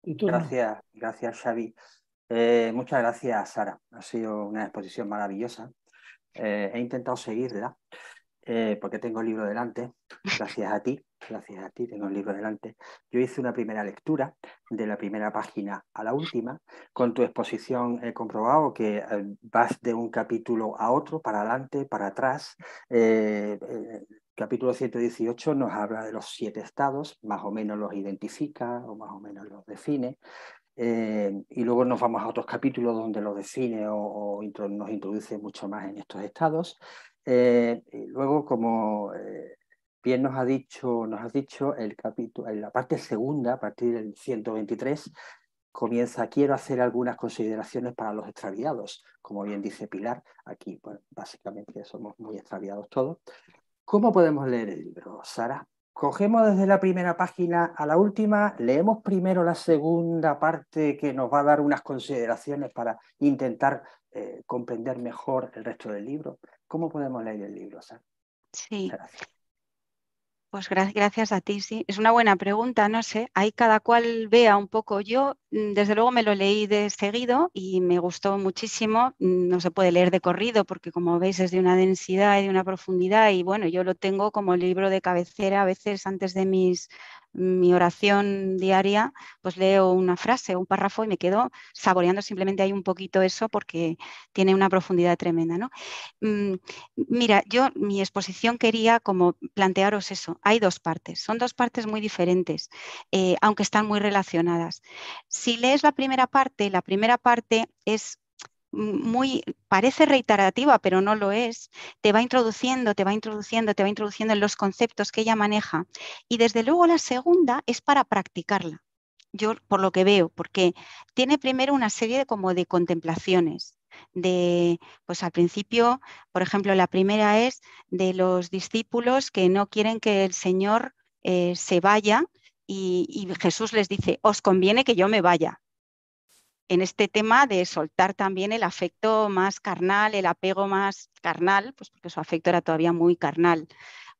Gracias, gracias Xavi. Eh, muchas gracias Sara, ha sido una exposición maravillosa. Eh, he intentado seguirla eh, porque tengo el libro delante, gracias a ti, gracias a ti tengo el libro delante. Yo hice una primera lectura de la primera página a la última. Con tu exposición he comprobado que eh, vas de un capítulo a otro, para adelante, para atrás. Eh, capítulo 118 nos habla de los siete estados, más o menos los identifica o más o menos los define. Eh, y luego nos vamos a otros capítulos donde lo define o, nos introduce mucho más en estos estados. Eh, luego, como eh, bien nos ha dicho, nos dicho el capítulo, en la parte segunda, a partir del 123, comienza, quiero hacer algunas consideraciones para los extraviados, como bien dice Pilar, aquí pues, básicamente somos muy extraviados todos. ¿Cómo podemos leer el libro, Sara? cogemos desde la primera página a la última, leemos primero la segunda parte que nos va a dar unas consideraciones para intentar eh, comprender mejor el resto del libro. ¿Cómo podemos leer el libro, Sara? Sí. Gracias. Pues gracias a ti, sí. Es una buena pregunta, no sé. Ahí cada cual vea un poco. Yo, mm, desde luego, me lo leí de seguido y me gustó muchísimo. Mm, no se puede leer de corrido porque, como veis, es de una densidad y de una profundidad. Y bueno, yo lo tengo como libro de cabecera a veces antes de mis mi oración diaria, pues leo una frase, un párrafo y me quedo saboreando simplemente ahí un poquito eso porque tiene una profundidad tremenda. Mm, mira, yo mi exposición quería como plantearos eso. Hay dos partes, son dos partes muy diferentes, eh, aunque están muy relacionadas. Si lees la primera parte, la primera parte es muy, parece reiterativa, pero no lo es, te va introduciendo, te va introduciendo, te va introduciendo en los conceptos que ella maneja. Y desde luego la segunda es para practicarla, yo por lo que veo, porque tiene primero una serie de, como de contemplaciones. De, pues al principio, por ejemplo, la primera es de los discípulos que no quieren que el Señor eh, se vaya y Jesús les dice, os conviene que yo me vaya, en este tema de soltar también el afecto más carnal, el apego más carnal, pues porque su afecto era todavía muy carnal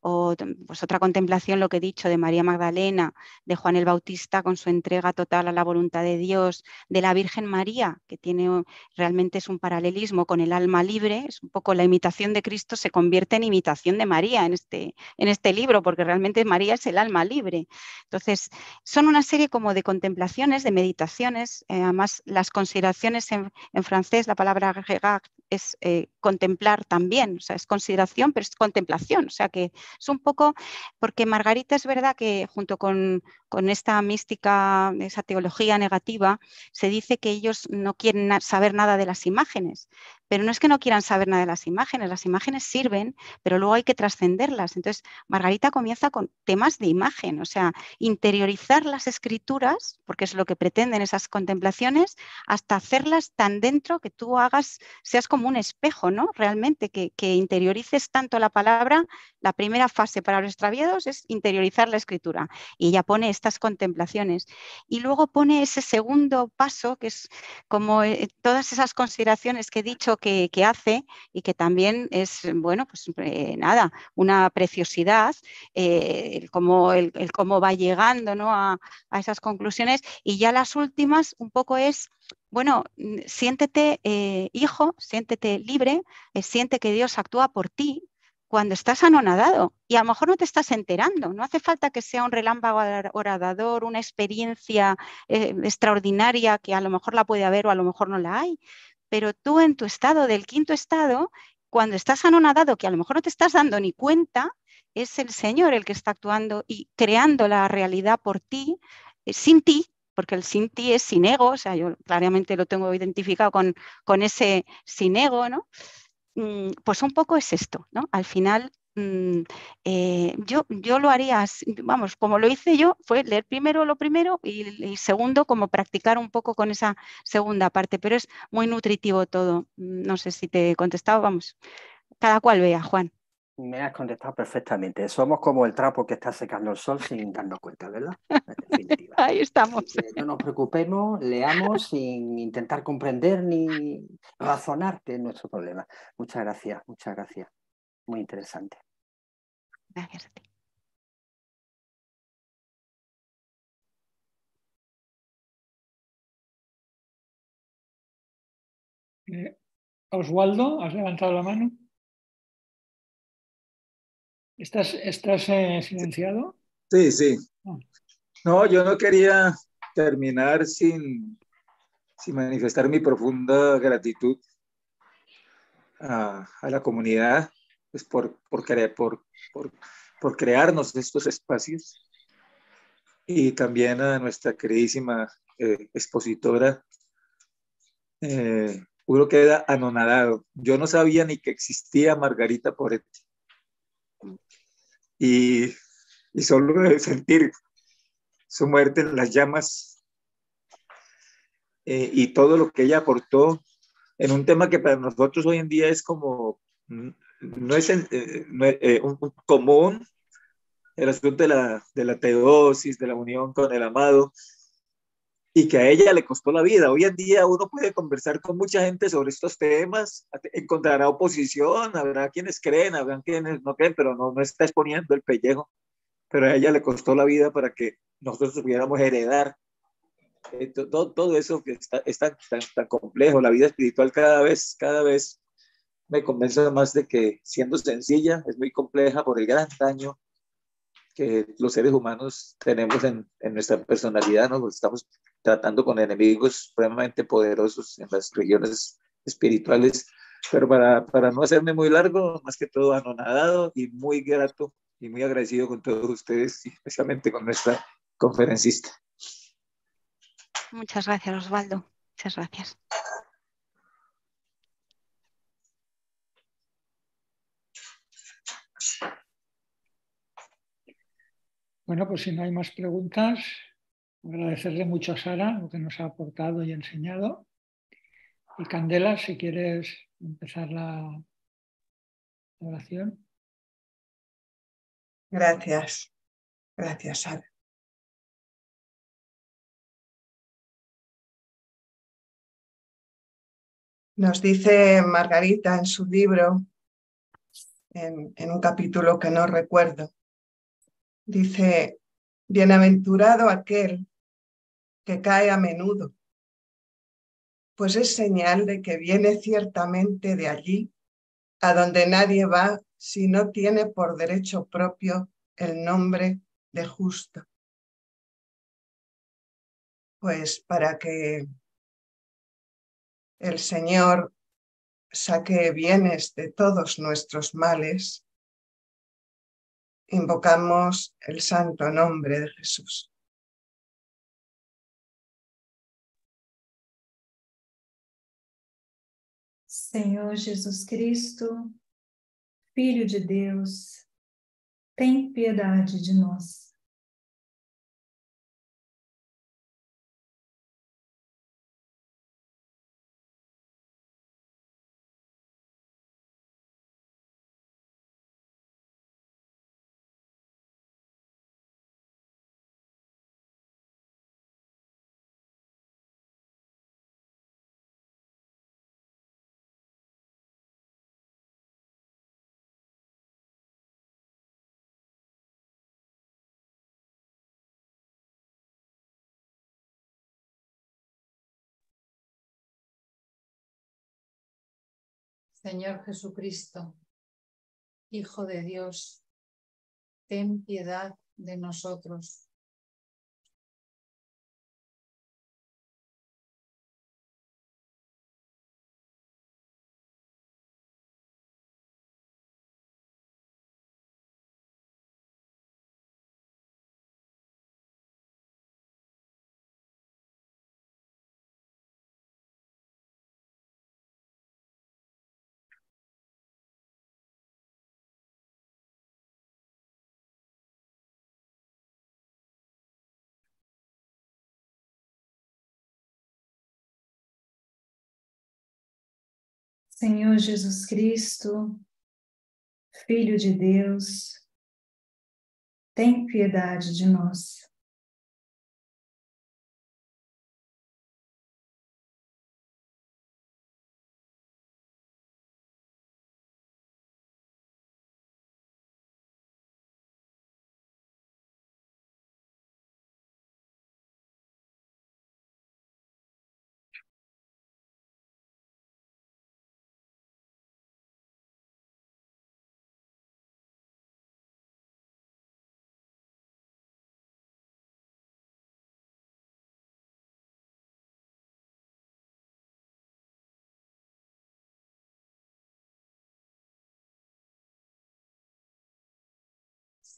o pues otra contemplación, lo que he dicho, de María Magdalena, de Juan el Bautista con su entrega total a la voluntad de Dios, de la Virgen María, que tiene realmente es un paralelismo con el alma libre, es un poco la imitación de Cristo se convierte en imitación de María en este, en este libro, porque realmente María es el alma libre. Entonces, son una serie como de contemplaciones, de meditaciones, eh, además las consideraciones en, francés, la palabra regard es eh, contemplar también, o sea, es consideración, pero es contemplación, o sea que es un poco porque Margarita es verdad que junto con, con esta mística, esa teología negativa, se dice que ellos no quieren saber nada de las imágenes, pero no es que no quieran saber nada de las imágenes, las imágenes sirven, pero luego hay que trascenderlas. Entonces, Margarita comienza con temas de imagen, o sea, interiorizar las escrituras, porque es lo que pretenden esas contemplaciones, hasta hacerlas tan dentro que tú hagas, seas como un espejo, ¿no? Realmente, que, interiorices tanto la palabra, la primera fase para los extraviados es interiorizar la escritura. Y ella pone estas contemplaciones. Y luego pone ese segundo paso, que es como eh, todas esas consideraciones que he dicho que, hace y que también es, bueno, pues eh, nada, una preciosidad, eh, el, cómo, va llegando ¿no? a, esas conclusiones. Y ya las últimas un poco es bueno, siéntete eh, hijo, siéntete libre, siente que Dios actúa por ti cuando estás anonadado y a lo mejor no te estás enterando. No hace falta que sea un relámpago orador, una experiencia extraordinaria que a lo mejor la puede haber o a lo mejor no la hay, pero tú en tu estado del quinto estado, cuando estás anonadado, que a lo mejor no te estás dando ni cuenta, es el Señor el que está actuando y creando la realidad por ti, eh, sin ti, porque el sin ti es sin ego, o sea, yo claramente lo tengo identificado con, con ese sin ego, ¿no? Mm, pues un poco es esto, ¿no? Al final Mm, eh, yo, yo lo haría, vamos, como lo hice yo, fue leer primero lo primero y, segundo, como practicar un poco con esa segunda parte, pero es muy nutritivo todo. Mm, no sé si te he contestado, vamos, cada cual vea, Juan. Me has contestado perfectamente. Somos como el trapo que está secando el sol sin darnos cuenta, ¿verdad? Ahí estamos. No nos preocupemos, leamos sin intentar comprender ni razonar, que es nuestro problema. Muchas gracias, muchas gracias. Muy interesante. Eh, Oswaldo, ¿has levantado la mano? ¿Estás, eh, silenciado? Sí, sí. Ah. No, yo no quería terminar sin, manifestar mi profunda gratitud a, a la comunidad por, por, por, crearnos estos espacios. Y también a nuestra queridísima eh, expositora. Eh, uno queda anonadado. Yo no sabía ni que existía Margarita Poretti. Y, y solo de sentir su muerte en las llamas eh, y todo lo que ella aportó en un tema que para nosotros hoy en día es como mm, no es eh, eh, eh, un, común el asunto de la, de de la unión con el amado, y que a ella le costó la vida. Hoy en día uno puede conversar con mucha gente sobre estos temas, encontrará oposición, habrá quienes creen, habrá quienes no creen, pero no, está exponiendo el pellejo. Pero a ella le costó la vida para que nosotros pudiéramos heredar todo, eso que está, tan, tan, complejo, la vida espiritual cada vez, cada vez me convence más de que siendo sencilla es muy compleja por el gran daño que los seres humanos tenemos en, nuestra personalidad, ¿no? estamos tratando con enemigos supremamente poderosos en las regiones espirituales. Pero para, para no hacerme muy largo, más que todo anonadado y muy grato y muy agradecido con todos ustedes y especialmente con nuestra conferencista. Muchas gracias, Osvaldo. Muchas gracias. Bueno, pues si no hay más preguntas, agradecerle mucho a Sara lo que nos ha aportado y enseñado. Y Candela, si quieres empezar la oración. Gracias. Gracias, Sara. Nos dice Margarita en su libro, en, en un capítulo que no recuerdo, Dice, bienaventurado aquel que cae a menudo, pues es señal de que viene ciertamente de allí, a donde nadie va si no tiene por derecho propio el nombre de justo. Pues para que el Señor saque bienes de todos nuestros males, invocamos el santo nombre de Jesús. Senhor Jesus Cristo, Filho de Deus, tem piedade de nós. Señor Jesucristo, Hijo de Dios, ten piedad de nosotros. Senhor Jesus Cristo, Filho de Deus, tem piedade de nós.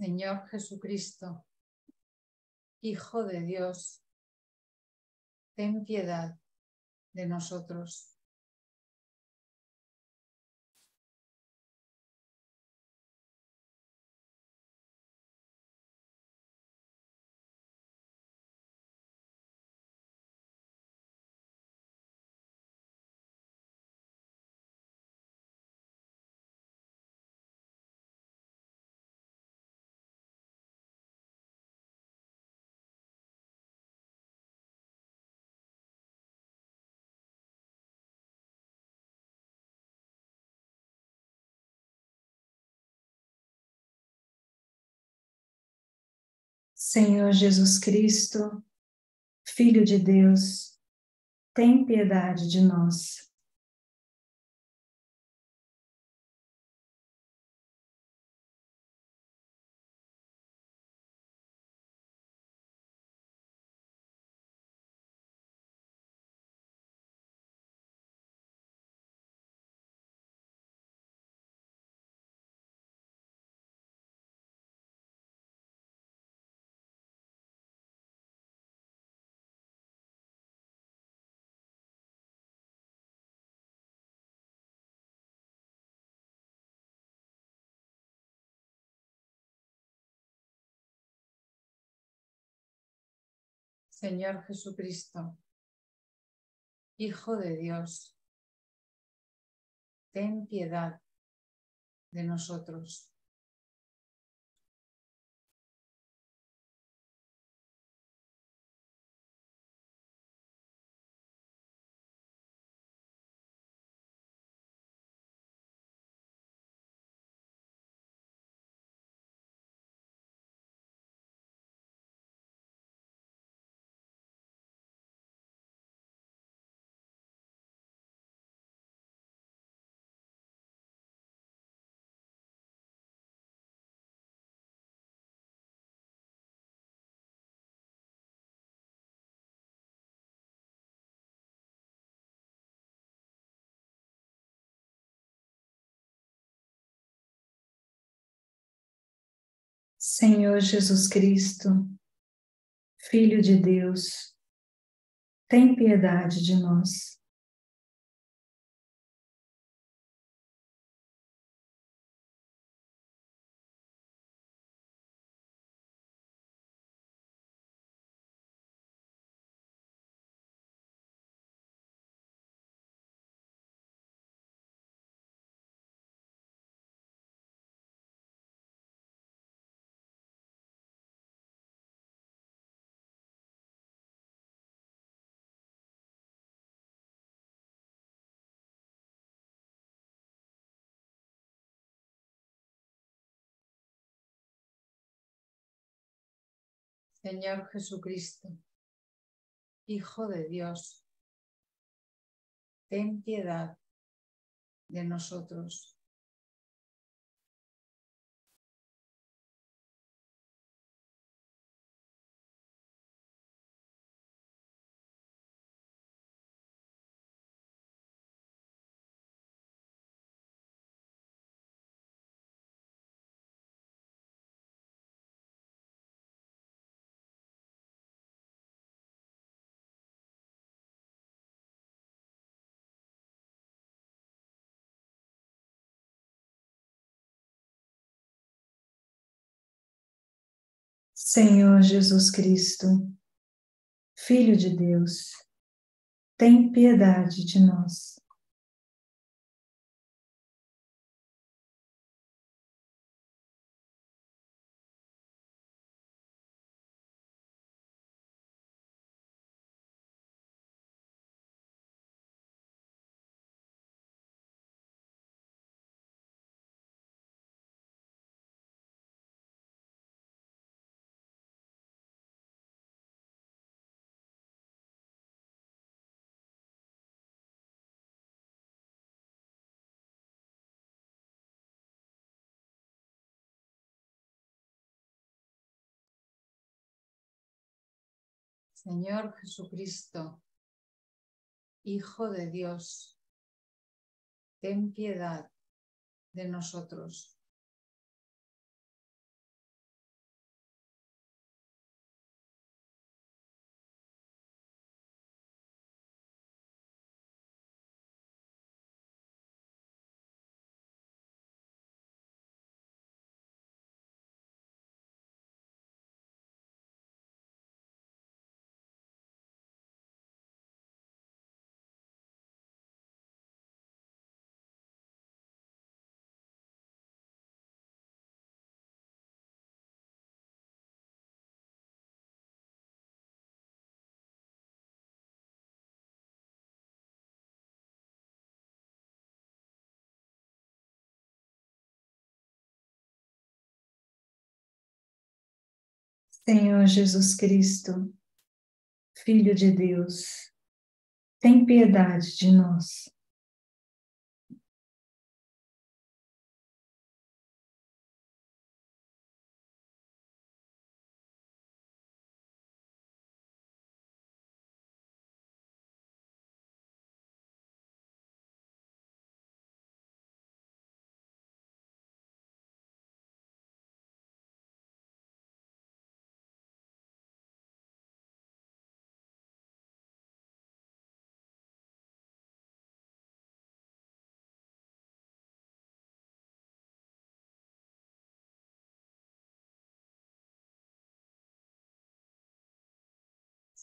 Señor Jesucristo, Hijo de Dios, ten piedad de nosotros. Senhor Jesus Cristo, Filho de Deus, tem piedade de nós. Señor Jesucristo, Hijo de Dios, ten piedad de nosotros. Senhor Jesus Cristo, Filho de Deus, tem piedade de nós. Señor Jesucristo, Hijo de Dios, ten piedad de nosotros. Senhor Jesus Cristo, Filho de Deus, tem piedade de nós. Señor Jesucristo, Hijo de Dios, ten piedad de nosotros. Senhor Jesus Cristo, Filho de Deus, tem piedade de nós.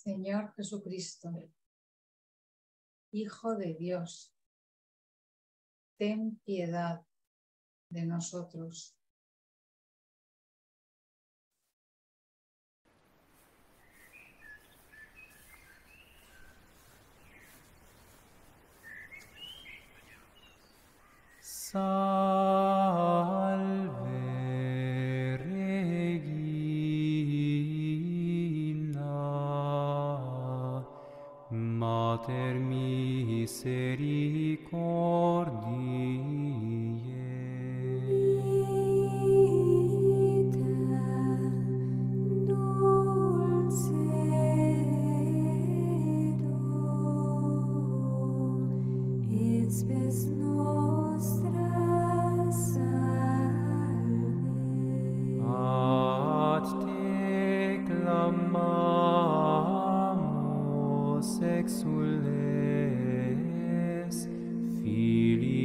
Señor Jesucristo, Hijo de Dios, ten piedad de nosotros. Pater mihi exules fili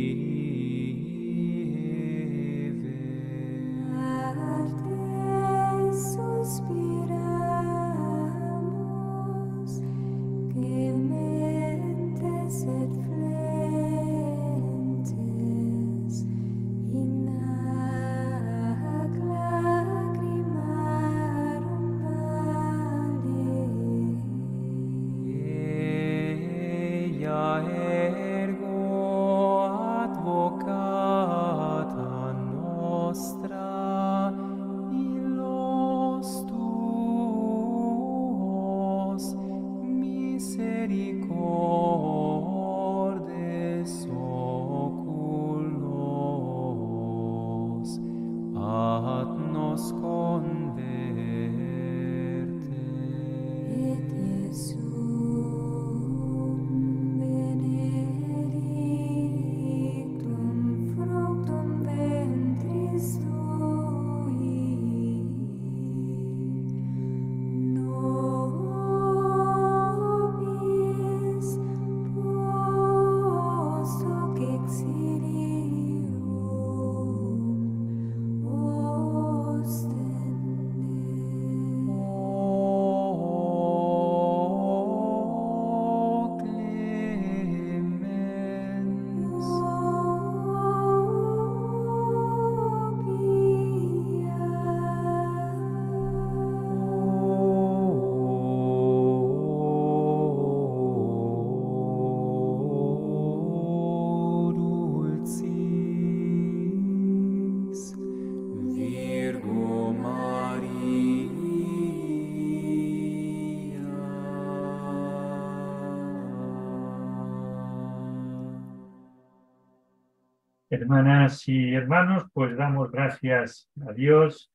hermanas y hermanos, pues damos gracias a Dios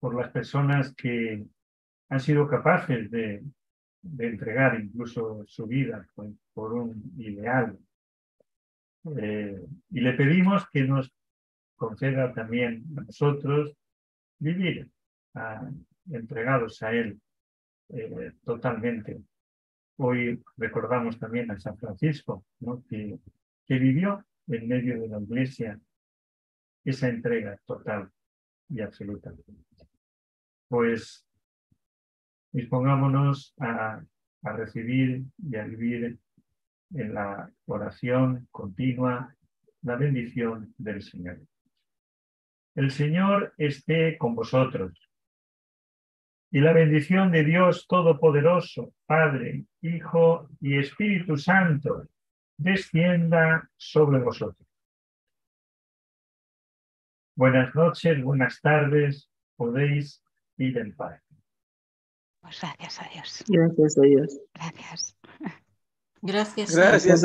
por las personas que han sido capaces de, entregar incluso su vida pues, por un ideal. Eh, y le pedimos que nos conceda también a nosotros vivir entregados a Él eh, totalmente. Hoy recordamos también a San Francisco, ¿no? que vivió en medio de la iglesia esa entrega total y absoluta. Pues dispongámonos a, a recibir y a vivir en la oración continua la bendición del Señor. El Señor esté con vosotros. Y la bendición de Dios Todopoderoso, Padre, Hijo y Espíritu Santo, descienda sobre vosotros. Buenas noches, buenas tardes, podéis ir en paz. Pues gracias a Dios. Gracias a Dios. Gracias. Gracias. Gracias